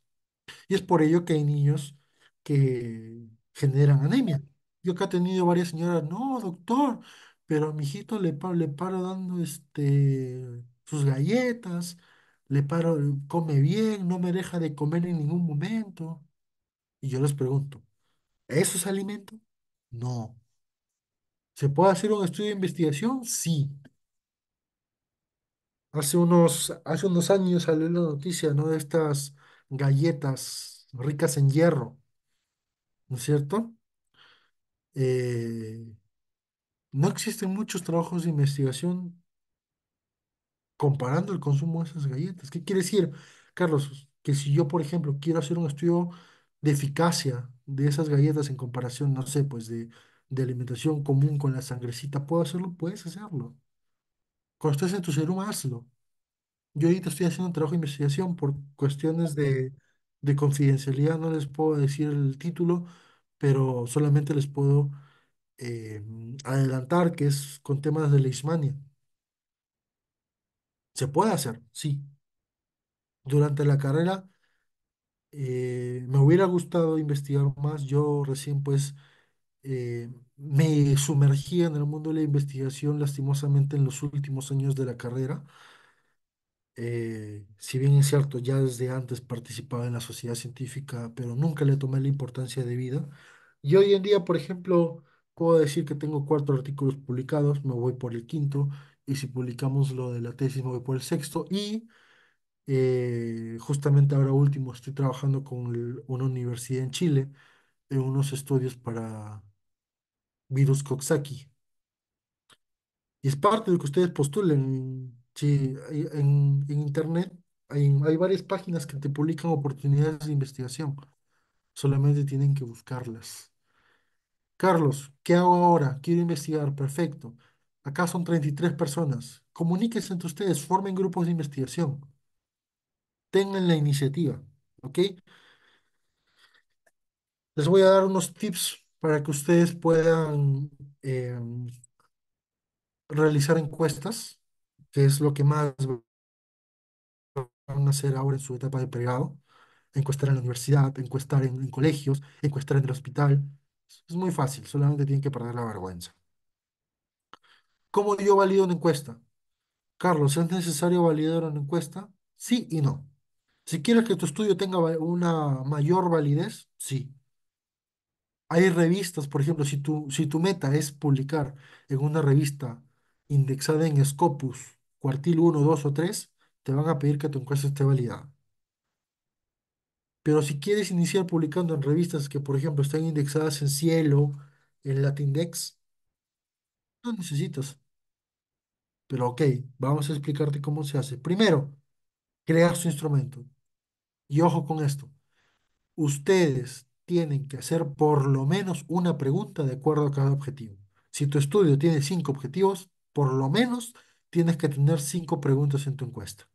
Y es por ello que hay niños que generan anemia. Yo que he tenido varias señoras, no, doctor, pero a mi hijito le paro, le paro dando este, sus galletas, le paro, come bien, no me deja de comer en ningún momento. Y yo les pregunto, ¿eso es alimento? No. ¿Se puede hacer un estudio de investigación? Sí. Hace unos, hace unos años salió la noticia, ¿no? De estas galletas ricas en hierro, ¿no es cierto? Eh, no existen muchos trabajos de investigación comparando el consumo de esas galletas. ¿Qué quiere decir, Carlos? Que si yo, por ejemplo, quiero hacer un estudio de eficacia de esas galletas en comparación, no sé, pues de, de alimentación común con la sangrecita, ¿puedo hacerlo? Puedes hacerlo cuando estés en tu serum, hazlo. Yo ahorita estoy haciendo un trabajo de investigación por cuestiones de, confidencialidad, no les puedo decir el título, pero solamente les puedo eh, adelantar que es con temas de leishmania. Se puede hacer, sí. Durante la carrera eh, me hubiera gustado investigar más. Yo recién pues eh, me sumergía en el mundo de la investigación lastimosamente en los últimos años de la carrera. Eh, si bien es cierto, ya desde antes participaba en la sociedad científica, pero nunca le tomé la importancia de vida. Y hoy en día, por ejemplo, puedo decir que tengo cuatro artículos publicados, me voy por el quinto, y si publicamos lo de la tesis, me voy por el sexto, y eh, justamente ahora último estoy trabajando con una universidad en Chile en unos estudios para virus Coxsackie. Y es parte de lo que ustedes postulen. Sí, en, internet hay, hay varias páginas que te publican oportunidades de investigación. Solamente tienen que buscarlas. Carlos, ¿qué hago ahora? Quiero investigar. Perfecto. Acá son 33 personas. Comuníquense entre ustedes, formen grupos de investigación. Tengan la iniciativa, ¿ok? Les voy a dar unos tips para que ustedes puedan em, realizar encuestas, que es lo que más van a hacer ahora en su etapa de pregrado. Encuestar en la universidad, encuestar en, en colegios, encuestar en el hospital. Es muy fácil, solamente tienen que perder la vergüenza. ¿Cómo yo valido una encuesta? Carlos, ¿es necesario validar una encuesta? Sí y no. Si quieres que tu estudio tenga una mayor validez, sí. Hay revistas, por ejemplo, si tu, si tu meta es publicar en una revista indexada en Scopus, cuartil 1, 2 o 3, te van a pedir que tu encuesta esté validada. Pero si quieres iniciar publicando en revistas que, por ejemplo, están indexadas en Cielo, en Latindex, no necesitas. Pero ok, vamos a explicarte cómo se hace. Primero, crea su instrumento. Y ojo con esto. Ustedes tienen que hacer por lo menos una pregunta de acuerdo a cada objetivo. Si tu estudio tiene cinco objetivos, por lo menos tienes que tener cinco preguntas en tu encuesta.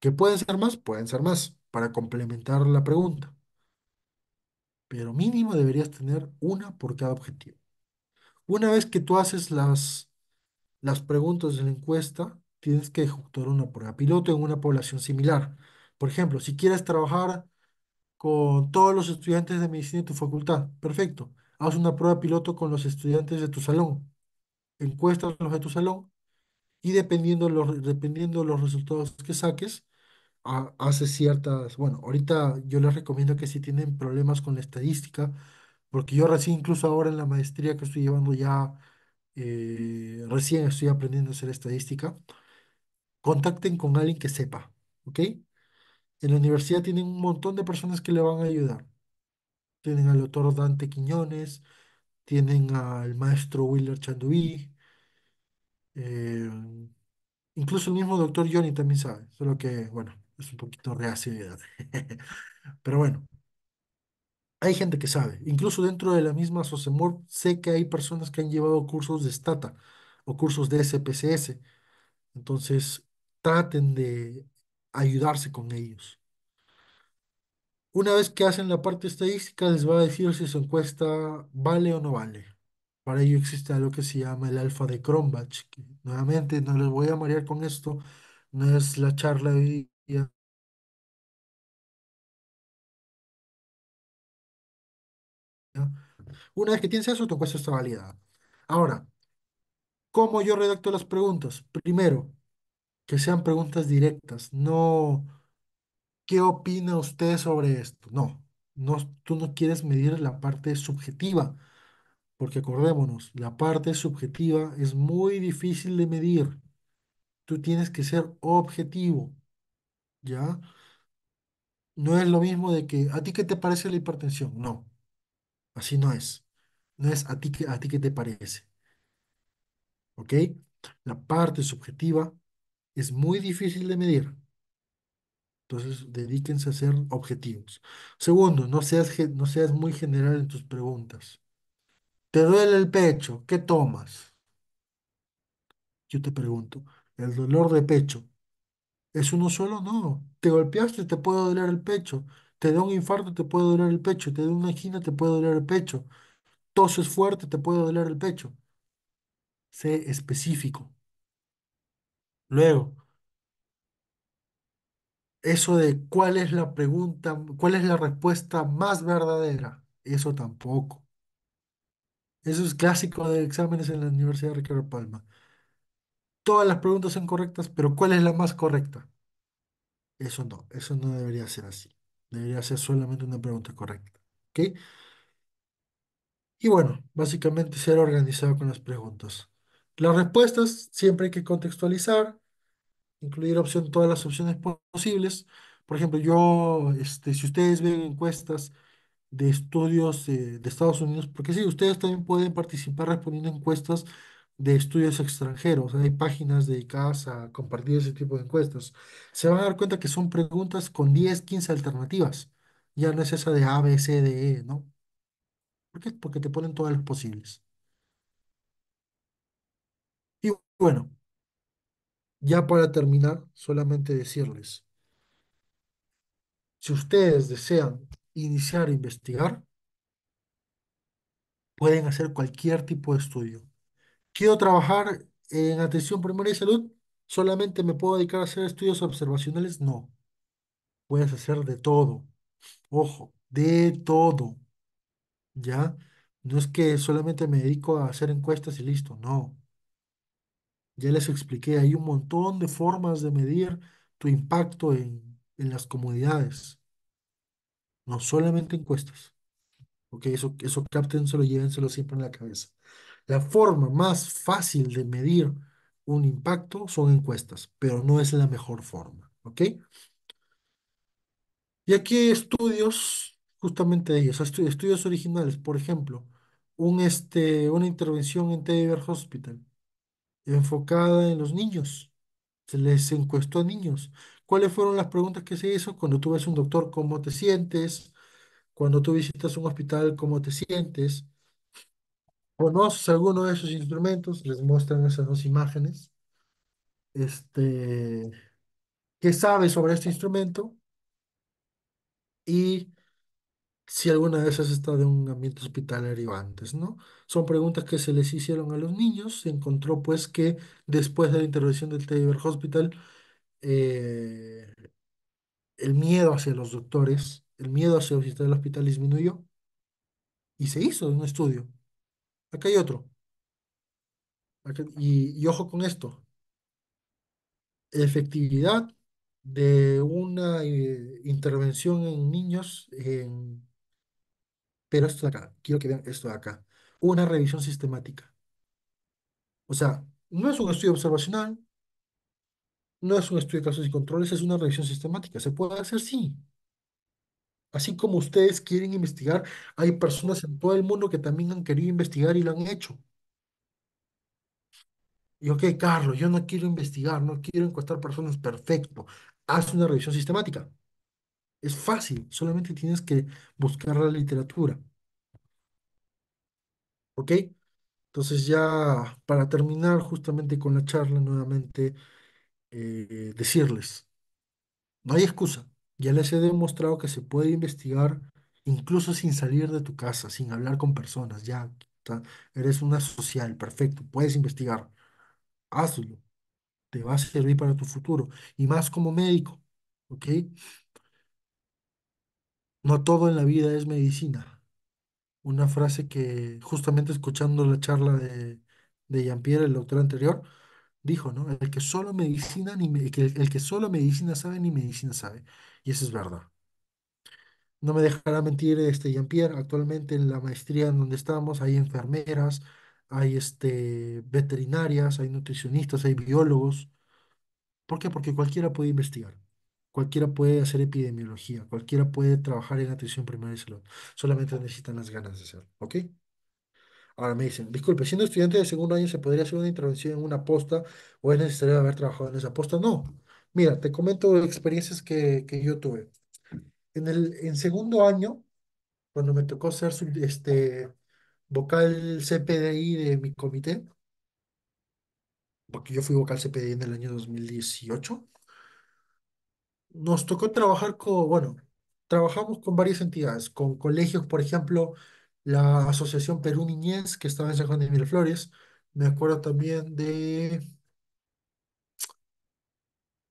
¿Que pueden ser más? Pueden ser más para complementar la pregunta. Pero mínimo deberías tener una por cada objetivo. Una vez que tú haces las, las preguntas de la encuesta, tienes que ejecutar una prueba piloto en una población similar. Por ejemplo, si quieres trabajar con todos los estudiantes de medicina de tu facultad. Perfecto. Haz una prueba piloto con los estudiantes de tu salón. Encuestas los de tu salón y dependiendo los, dependiendo los resultados que saques, haces ciertas, bueno, ahorita yo les recomiendo que si tienen problemas con la estadística, porque yo recién, incluso ahora en la maestría que estoy llevando ya, eh, recién estoy aprendiendo a hacer estadística, contacten con alguien que sepa, ¿ok? En la universidad tienen un montón de personas que le van a ayudar. Tienen al doctor Dante Quiñones, tienen al maestro Willer Chanduí, eh, incluso el mismo doctor Johnny también sabe, solo que, bueno, es un poquito reacio. Pero bueno, hay gente que sabe. Incluso dentro de la misma Sosemor, sé que hay personas que han llevado cursos de Stata o cursos de SPSS. Entonces, traten de ayudarse con ellos. Una vez que hacen la parte estadística, les va a decir si su encuesta vale o no vale. Para ello existe algo que se llama el alfa de Cronbach. nuevamente, no les voy a marear con esto, no es la charla de hoy Una vez que tienes eso, tu encuesta está validada. Ahora, ¿cómo yo redacto las preguntas? Primero, que sean preguntas directas, no, ¿qué opina usted sobre esto? No, tú no quieres medir la parte subjetiva, porque acordémonos, la parte subjetiva es muy difícil de medir. Tú tienes que ser objetivo, ¿ya? No es lo mismo de que, ¿a ti qué te parece la hipertensión? No, así no es. No es a ti que, a ti qué te parece, ¿ok? La parte subjetiva es muy difícil de medir. Entonces, dedíquense a ser objetivos. Segundo, no seas, no seas muy general en tus preguntas. ¿Te duele el pecho? ¿Qué tomas? Yo te pregunto, ¿el dolor de pecho es uno solo? No. ¿Te golpeaste? Te puede doler el pecho. ¿Te da un infarto? Te puede doler el pecho. ¿Te da una angina? Te puede doler el pecho. es fuerte? Te puede doler el pecho. Sé específico. Luego, eso de cuál es la pregunta, cuál es la respuesta más verdadera, eso tampoco. Eso es clásico de exámenes en la Universidad de Ricardo Palma. Todas las preguntas son correctas, pero ¿cuál es la más correcta? Eso no, eso no debería ser así. Debería ser solamente una pregunta correcta. Y bueno, básicamente ser organizado con las preguntas. Las respuestas siempre hay que contextualizar, incluir opción, todas las opciones posibles. Por ejemplo, yo, este, si ustedes ven encuestas de estudios eh, de Estados Unidos, porque sí, ustedes también pueden participar respondiendo encuestas de estudios extranjeros. Hay páginas dedicadas a compartir ese tipo de encuestas. Se van a dar cuenta que son preguntas con 10, 15 alternativas. Ya no es esa de A, B, C, D, E, ¿no? ¿Por qué? Porque te ponen todas las posibles. Y bueno, ya para terminar, solamente decirles, si ustedes desean iniciar a investigar, pueden hacer cualquier tipo de estudio. Quiero trabajar en atención primaria y salud, solamente me puedo dedicar a hacer estudios observacionales, no. Puedes hacer de todo. Ojo, de todo. ¿Ya? No es que solamente me dedico a hacer encuestas y listo, no. Ya les expliqué, hay un montón de formas de medir tu impacto en, las comunidades, no solamente encuestas. Ok, eso, eso cáptenselo, llévenselo siempre en la cabeza. La forma más fácil de medir un impacto son encuestas, pero no es la mejor forma. Ok. Y aquí hay estudios justamente de ellos, estudios originales, por ejemplo, un, este, una intervención en Teddy Hospital enfocada en los niños. Se les encuestó a niños. ¿Cuáles fueron las preguntas que se hizo? Cuando tú ves un doctor, ¿cómo te sientes? Cuando tú visitas un hospital, ¿cómo te sientes? ¿Conoces alguno de esos instrumentos? Les muestran esas dos imágenes. Este, ¿qué sabes sobre este instrumento? Y si alguna vez has estado en un ambiente hospitalario antes, ¿no? Son preguntas que se les hicieron a los niños. Se encontró pues que después de la intervención del Tiber Hospital, eh, el miedo hacia los doctores, el miedo hacia visitar el hospital disminuyó y se hizo un estudio. Acá hay otro. y, ojo con esto, efectividad de una eh, intervención en niños en pero esto de acá, quiero que vean esto de acá. Una revisión sistemática. O sea, no es un estudio observacional, no es un estudio de casos y controles, es una revisión sistemática. ¿Se puede hacer? Sí. Así como ustedes quieren investigar, hay personas en todo el mundo que también han querido investigar y lo han hecho. Y ok, Carlos, yo no quiero investigar, no quiero encuestar personas, perfecto. Haz una revisión sistemática. Es fácil, solamente tienes que buscar la literatura. ¿Ok? Entonces ya para terminar justamente con la charla nuevamente, eh, decirles, no hay excusa. Ya les he demostrado que se puede investigar incluso sin salir de tu casa, sin hablar con personas. Ya eres una social, perfecto, puedes investigar. Hazlo, te va a servir para tu futuro y más como médico. ¿Ok? No todo en la vida es medicina. Una frase que justamente escuchando la charla de, de Jean-Pierre, el doctor anterior, dijo, ¿no? El que solo medicina, ni el, que solo medicina sabe, ni medicina sabe. Y eso es verdad. No me dejará mentir este Jean-Pierre, actualmente en la maestría en donde estamos hay enfermeras, hay este, veterinarias, hay nutricionistas, hay biólogos. ¿Por qué? Porque cualquiera puede investigar. Cualquiera puede hacer epidemiología, cualquiera puede trabajar en atención primaria de salud. Solamente necesitan las ganas de hacerlo, ¿ok? Ahora me dicen, disculpe, siendo estudiante de segundo año, ¿se podría hacer una intervención en una posta o es necesario haber trabajado en esa posta? No. Mira, te comento experiencias que, que yo tuve. En el en segundo año, cuando me tocó ser este, vocal CPDI de mi comité, porque yo fui vocal CPDI en el año 2018, nos tocó trabajar con, bueno, trabajamos con varias entidades, con colegios, por ejemplo, la Asociación Perú Niñez, que estaba en San Juan de Miraflores. Me acuerdo también de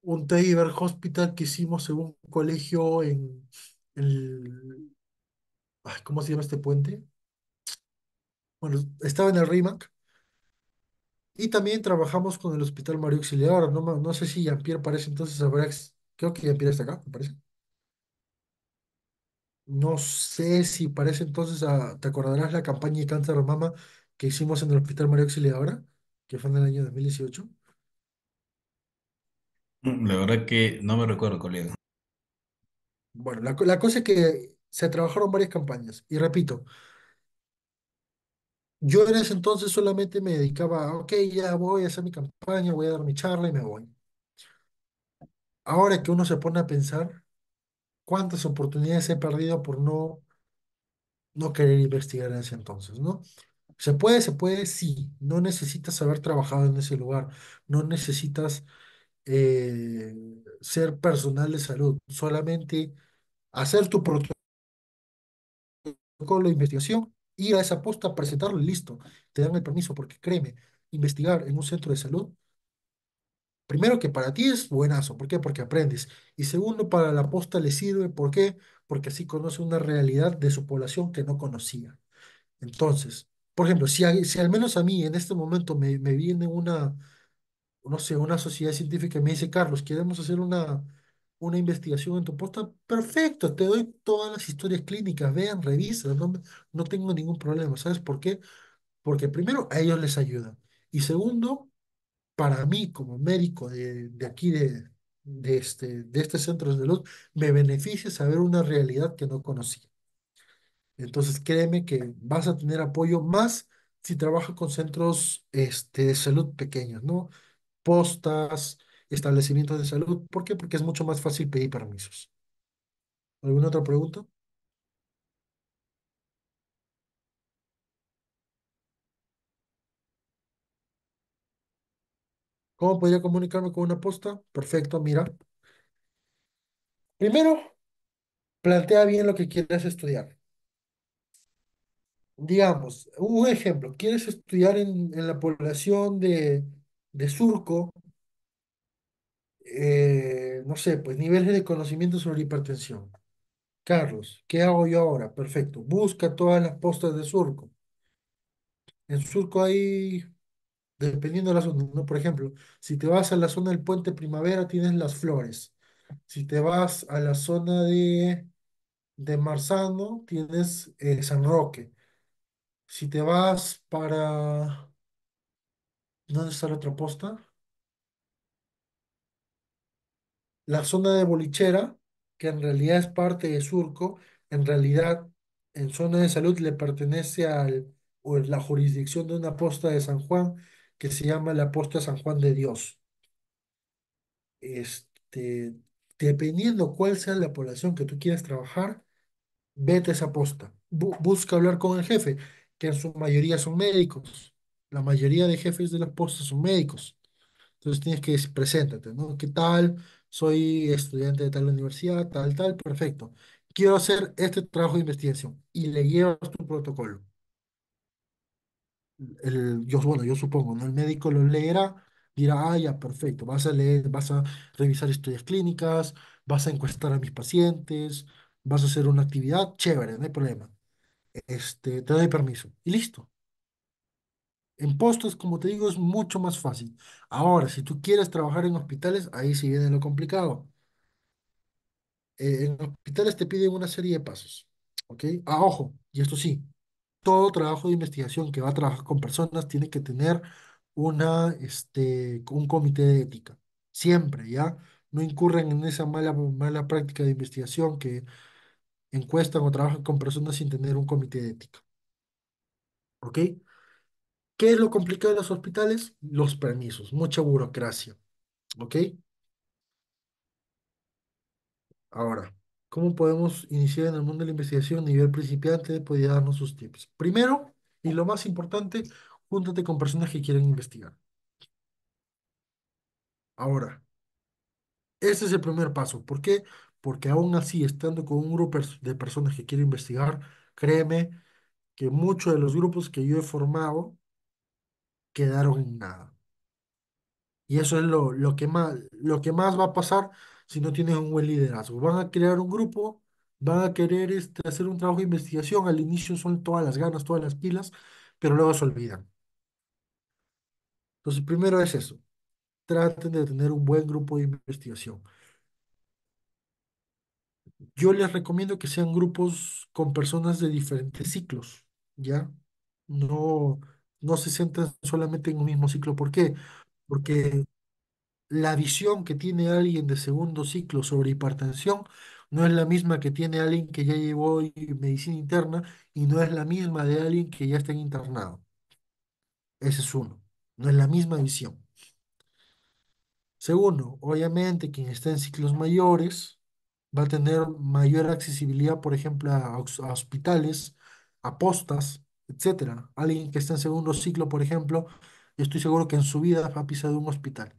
un Hospital que hicimos en un colegio en el... ¿cómo se llama este puente? Bueno, estaba en el RIMAC. Y también trabajamos con el Hospital Mario Auxiliador. No, no sé si Jean-Pierre parece, entonces habrá Creo que empieza hasta acá, me parece. No sé si parece entonces, a- ah, ¿te acordarás la campaña de cáncer de mama que hicimos en el Hospital María ahora? que fue en el año 2018? Mm, la verdad que no me recuerdo, colega. Bueno, la, la cosa es que se trabajaron varias campañas. Y repito, yo en ese entonces solamente me dedicaba a, ok, ya voy a hacer mi campaña, voy a dar mi charla y me voy. Ahora que uno se pone a pensar, ¿cuántas oportunidades he perdido por no, no querer investigar en ese entonces, ¿no? ¿Se puede? Se puede, sí. No necesitas haber trabajado en ese lugar, no necesitas eh, ser personal de salud, solamente hacer tu protocolo de investigación, ir a esa posta, presentarlo y listo. Te dan el permiso, porque créeme, investigar en un centro de salud Primero, que para ti es buenazo. ¿Por qué? Porque aprendes. Y segundo, para la posta le sirve. ¿Por qué? Porque así conoce una realidad de su población que no conocía. Entonces, por ejemplo, si, si al menos a mí en este momento me, me viene una, no sé, una sociedad científica y me dice, Carlos, queremos hacer una, una investigación en tu posta, perfecto, te doy todas las historias clínicas, vean, revisen, no, no tengo ningún problema. ¿Sabes por qué? Porque primero a ellos les ayuda. Y segundo, para mí como médico de, aquí, de, de, este, de este centro de salud, me beneficia saber una realidad que no conocía. Entonces, créeme que vas a tener apoyo más si trabajas con centros este, de salud pequeños, ¿no? Postas, establecimientos de salud. ¿Por qué? Porque es mucho más fácil pedir permisos. ¿Alguna otra pregunta? ¿Cómo podría comunicarme con una posta? Perfecto, mira. Primero, plantea bien lo que quieras estudiar. Digamos, un ejemplo, quieres estudiar en, la población de, Surco, eh, no sé, pues niveles de conocimiento sobre hipertensión. Carlos, ¿qué hago yo ahora? Perfecto, busca todas las postas de Surco. En Surco hay dependiendo de la zona, ¿no? Por ejemplo, si te vas a la zona del puente Primavera, tienes las flores. Si te vas a la zona de, de Marzano, tienes eh, San Roque. Si te vas para... ¿Dónde está la otra posta? La zona de Bolichera, que en realidad es parte de Surco, en realidad en zona de salud le pertenece al, la jurisdicción de una posta de San Juan, que se llama La aposta San Juan de Dios. Este, dependiendo cuál sea la población que tú quieras trabajar, vete a esa aposta. busca hablar con el jefe, que en su mayoría son médicos. La mayoría de jefes de las postas son médicos. Entonces tienes que presentarte. preséntate, ¿no? ¿Qué tal? Soy estudiante de tal universidad, tal, tal, perfecto. Quiero hacer este trabajo de investigación y le llevas tu protocolo el, yo, bueno, yo supongo, ¿no? El médico lo leerá, dirá, ah, ya, perfecto, vas a leer, vas a revisar historias clínicas, vas a encuestar a mis pacientes, vas a hacer una actividad, chévere, no hay problema. Este, te doy permiso. Y listo. En postos, como te digo, es mucho más fácil. Ahora, si tú quieres trabajar en hospitales, ahí sí viene lo complicado. Eh, en hospitales te piden una serie de pasos. okay Ah, ojo, y esto sí, todo trabajo de investigación que va a trabajar con personas tiene que tener una, este, un comité de ética. Siempre, ¿ya? No incurren en esa mala, mala práctica de investigación que encuestan o trabajan con personas sin tener un comité de ética. ¿Ok? ¿Qué es lo complicado de los hospitales? Los permisos, mucha burocracia. ¿Ok? Ahora, ¿Cómo podemos iniciar en el mundo de la investigación a nivel principiante? Podría darnos sus tips. Primero, y lo más importante, júntate con personas que quieren investigar. Ahora, ese es el primer paso. ¿Por qué? Porque aún así, estando con un grupo de personas que quieren investigar, créeme que muchos de los grupos que yo he formado quedaron en nada. Y eso es lo, lo que más, lo que más va a pasar si no tienen un buen liderazgo. Van a crear un grupo, van a querer este, hacer un trabajo de investigación, al inicio son todas las ganas, todas las pilas, pero luego se olvidan. Entonces, primero es eso, traten de tener un buen grupo de investigación. Yo les recomiendo que sean grupos con personas de diferentes ciclos, ¿ya? No, no se sientan solamente en un mismo ciclo. ¿Por qué? Porque la visión que tiene alguien de segundo ciclo sobre hipertensión no es la misma que tiene alguien que ya llevó medicina interna y no es la misma de alguien que ya está internado. Ese es uno, no es la misma visión. Segundo, obviamente quien está en ciclos mayores va a tener mayor accesibilidad, por ejemplo, a, hospitales, a postas, etc. Alguien que está en segundo ciclo, por ejemplo, estoy seguro que en su vida ha pisado un hospital.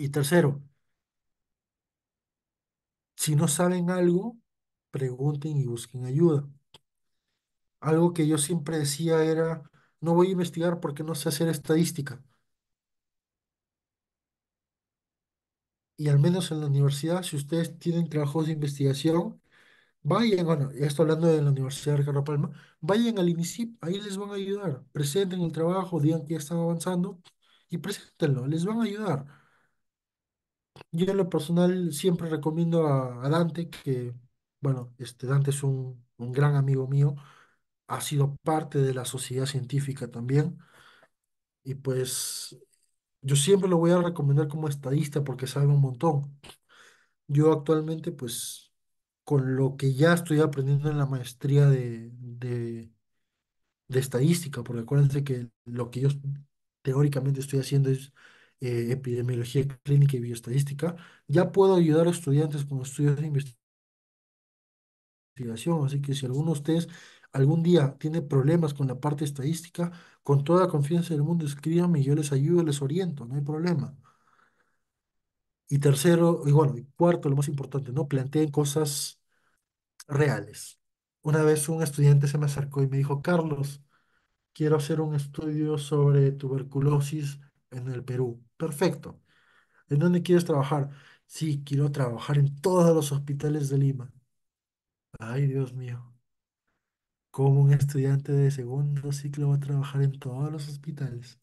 Y tercero, si no saben algo, pregunten y busquen ayuda. Algo que yo siempre decía era, no voy a investigar porque no sé hacer estadística. Y al menos en la universidad, si ustedes tienen trabajos de investigación, vayan, bueno, ya estoy hablando de la Universidad de Palma, vayan al INICIP, ahí les van a ayudar. Presenten el trabajo, digan que ya están avanzando y preséntenlo, les van a ayudar. Yo en lo personal siempre recomiendo a, Dante, que, bueno, este Dante es un, un gran amigo mío, ha sido parte de la sociedad científica también, y pues yo siempre lo voy a recomendar como estadista porque sabe un montón. Yo actualmente, pues, con lo que ya estoy aprendiendo en la maestría de, de, de estadística, porque acuérdense que lo que yo teóricamente estoy haciendo es eh, epidemiología clínica y bioestadística, ya puedo ayudar a estudiantes con estudios de investigación. Así que si alguno de ustedes algún día tiene problemas con la parte estadística, con toda confianza del mundo, escríbanme, yo les ayudo, les oriento, no hay problema. Y tercero, y bueno, y cuarto, lo más importante, ¿no? Planteen cosas reales. Una vez un estudiante se me acercó y me dijo, Carlos, quiero hacer un estudio sobre tuberculosis en el Perú. Perfecto. ¿En dónde quieres trabajar? Sí, quiero trabajar en todos los hospitales de Lima. Ay, Dios mío. ¿Cómo un estudiante de segundo ciclo va a trabajar en todos los hospitales?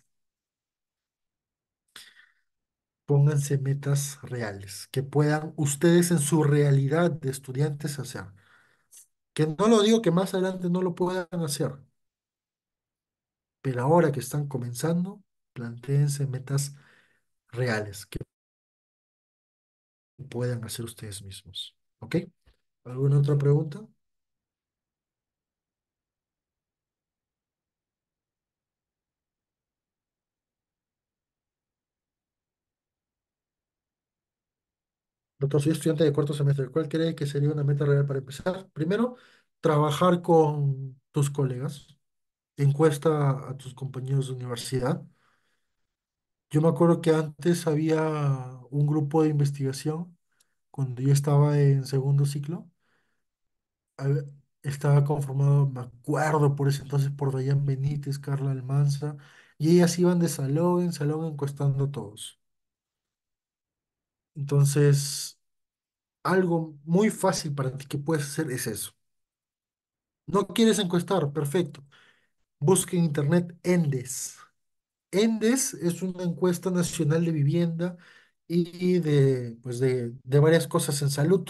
Pónganse metas reales que puedan ustedes en su realidad de estudiantes hacer. Que no lo digo que más adelante no lo puedan hacer, pero ahora que están comenzando, plantéense metas reales que puedan hacer ustedes mismos. ¿Ok? ¿Alguna otra pregunta? Doctor, soy estudiante de cuarto semestre. ¿Cuál cree que sería una meta real para empezar? Primero, trabajar con tus colegas. Encuesta a tus compañeros de universidad. Yo me acuerdo que antes había un grupo de investigación, cuando yo estaba en segundo ciclo, estaba conformado, me acuerdo por ese entonces, por Dayan Benítez, Carla Almanza, y ellas iban de salón en salón encuestando a todos. Entonces, algo muy fácil para ti que puedes hacer es eso. No quieres encuestar, perfecto. busque en internet Endes. ENDES es una encuesta nacional de vivienda y de, pues de, varias cosas en salud.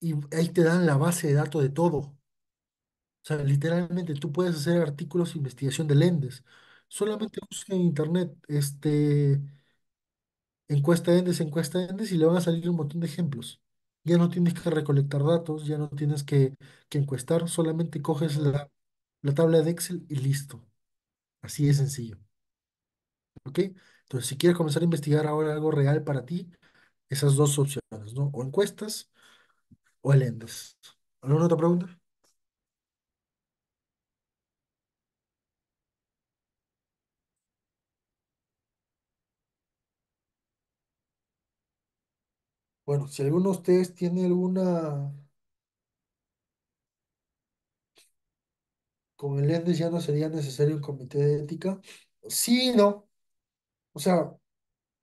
Y ahí te dan la base de datos de todo. O sea, literalmente tú puedes hacer artículos de investigación del Endes. Solamente busca en internet este, encuesta ENDES, encuesta ENDES y le van a salir un montón de ejemplos. Ya no tienes que recolectar datos, ya no tienes que, que encuestar, solamente coges la, la tabla de Excel y listo. Así de sencillo. ¿Ok? Entonces, si quieres comenzar a investigar ahora algo real para ti, esas dos opciones, ¿no? O encuestas o el ¿Alguna otra pregunta? Bueno, si alguno de ustedes tiene alguna con el endes ya no sería necesario un comité de ética. Sí, no. O sea,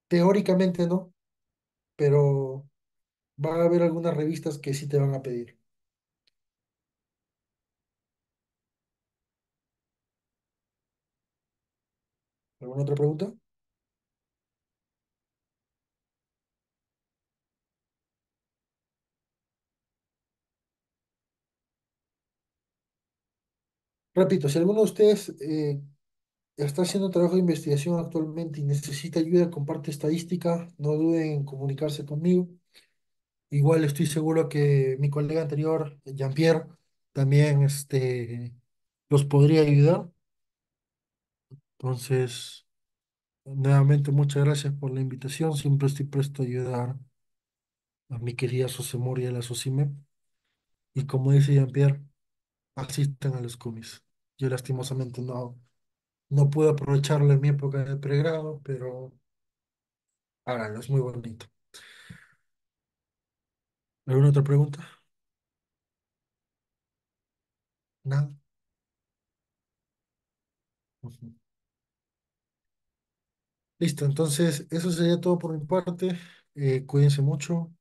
teóricamente no, pero va a haber algunas revistas que sí te van a pedir. ¿Alguna otra pregunta? Repito, si alguno de ustedes eh, está haciendo trabajo de investigación actualmente y necesita ayuda, comparte estadística, no duden en comunicarse conmigo. Igual estoy seguro que mi colega anterior, Jean-Pierre, también este, los podría ayudar. Entonces, nuevamente muchas gracias por la invitación. Siempre estoy presto a ayudar a mi querida Sosemoria y a la Sosime. Y como dice Jean-Pierre, asistan a los comis. Yo lastimosamente no, no pude aprovecharlo en mi época de pregrado, pero háganlo, es muy bonito. ¿Alguna otra pregunta? Nada. Listo, entonces eso sería todo por mi parte. Eh, cuídense mucho.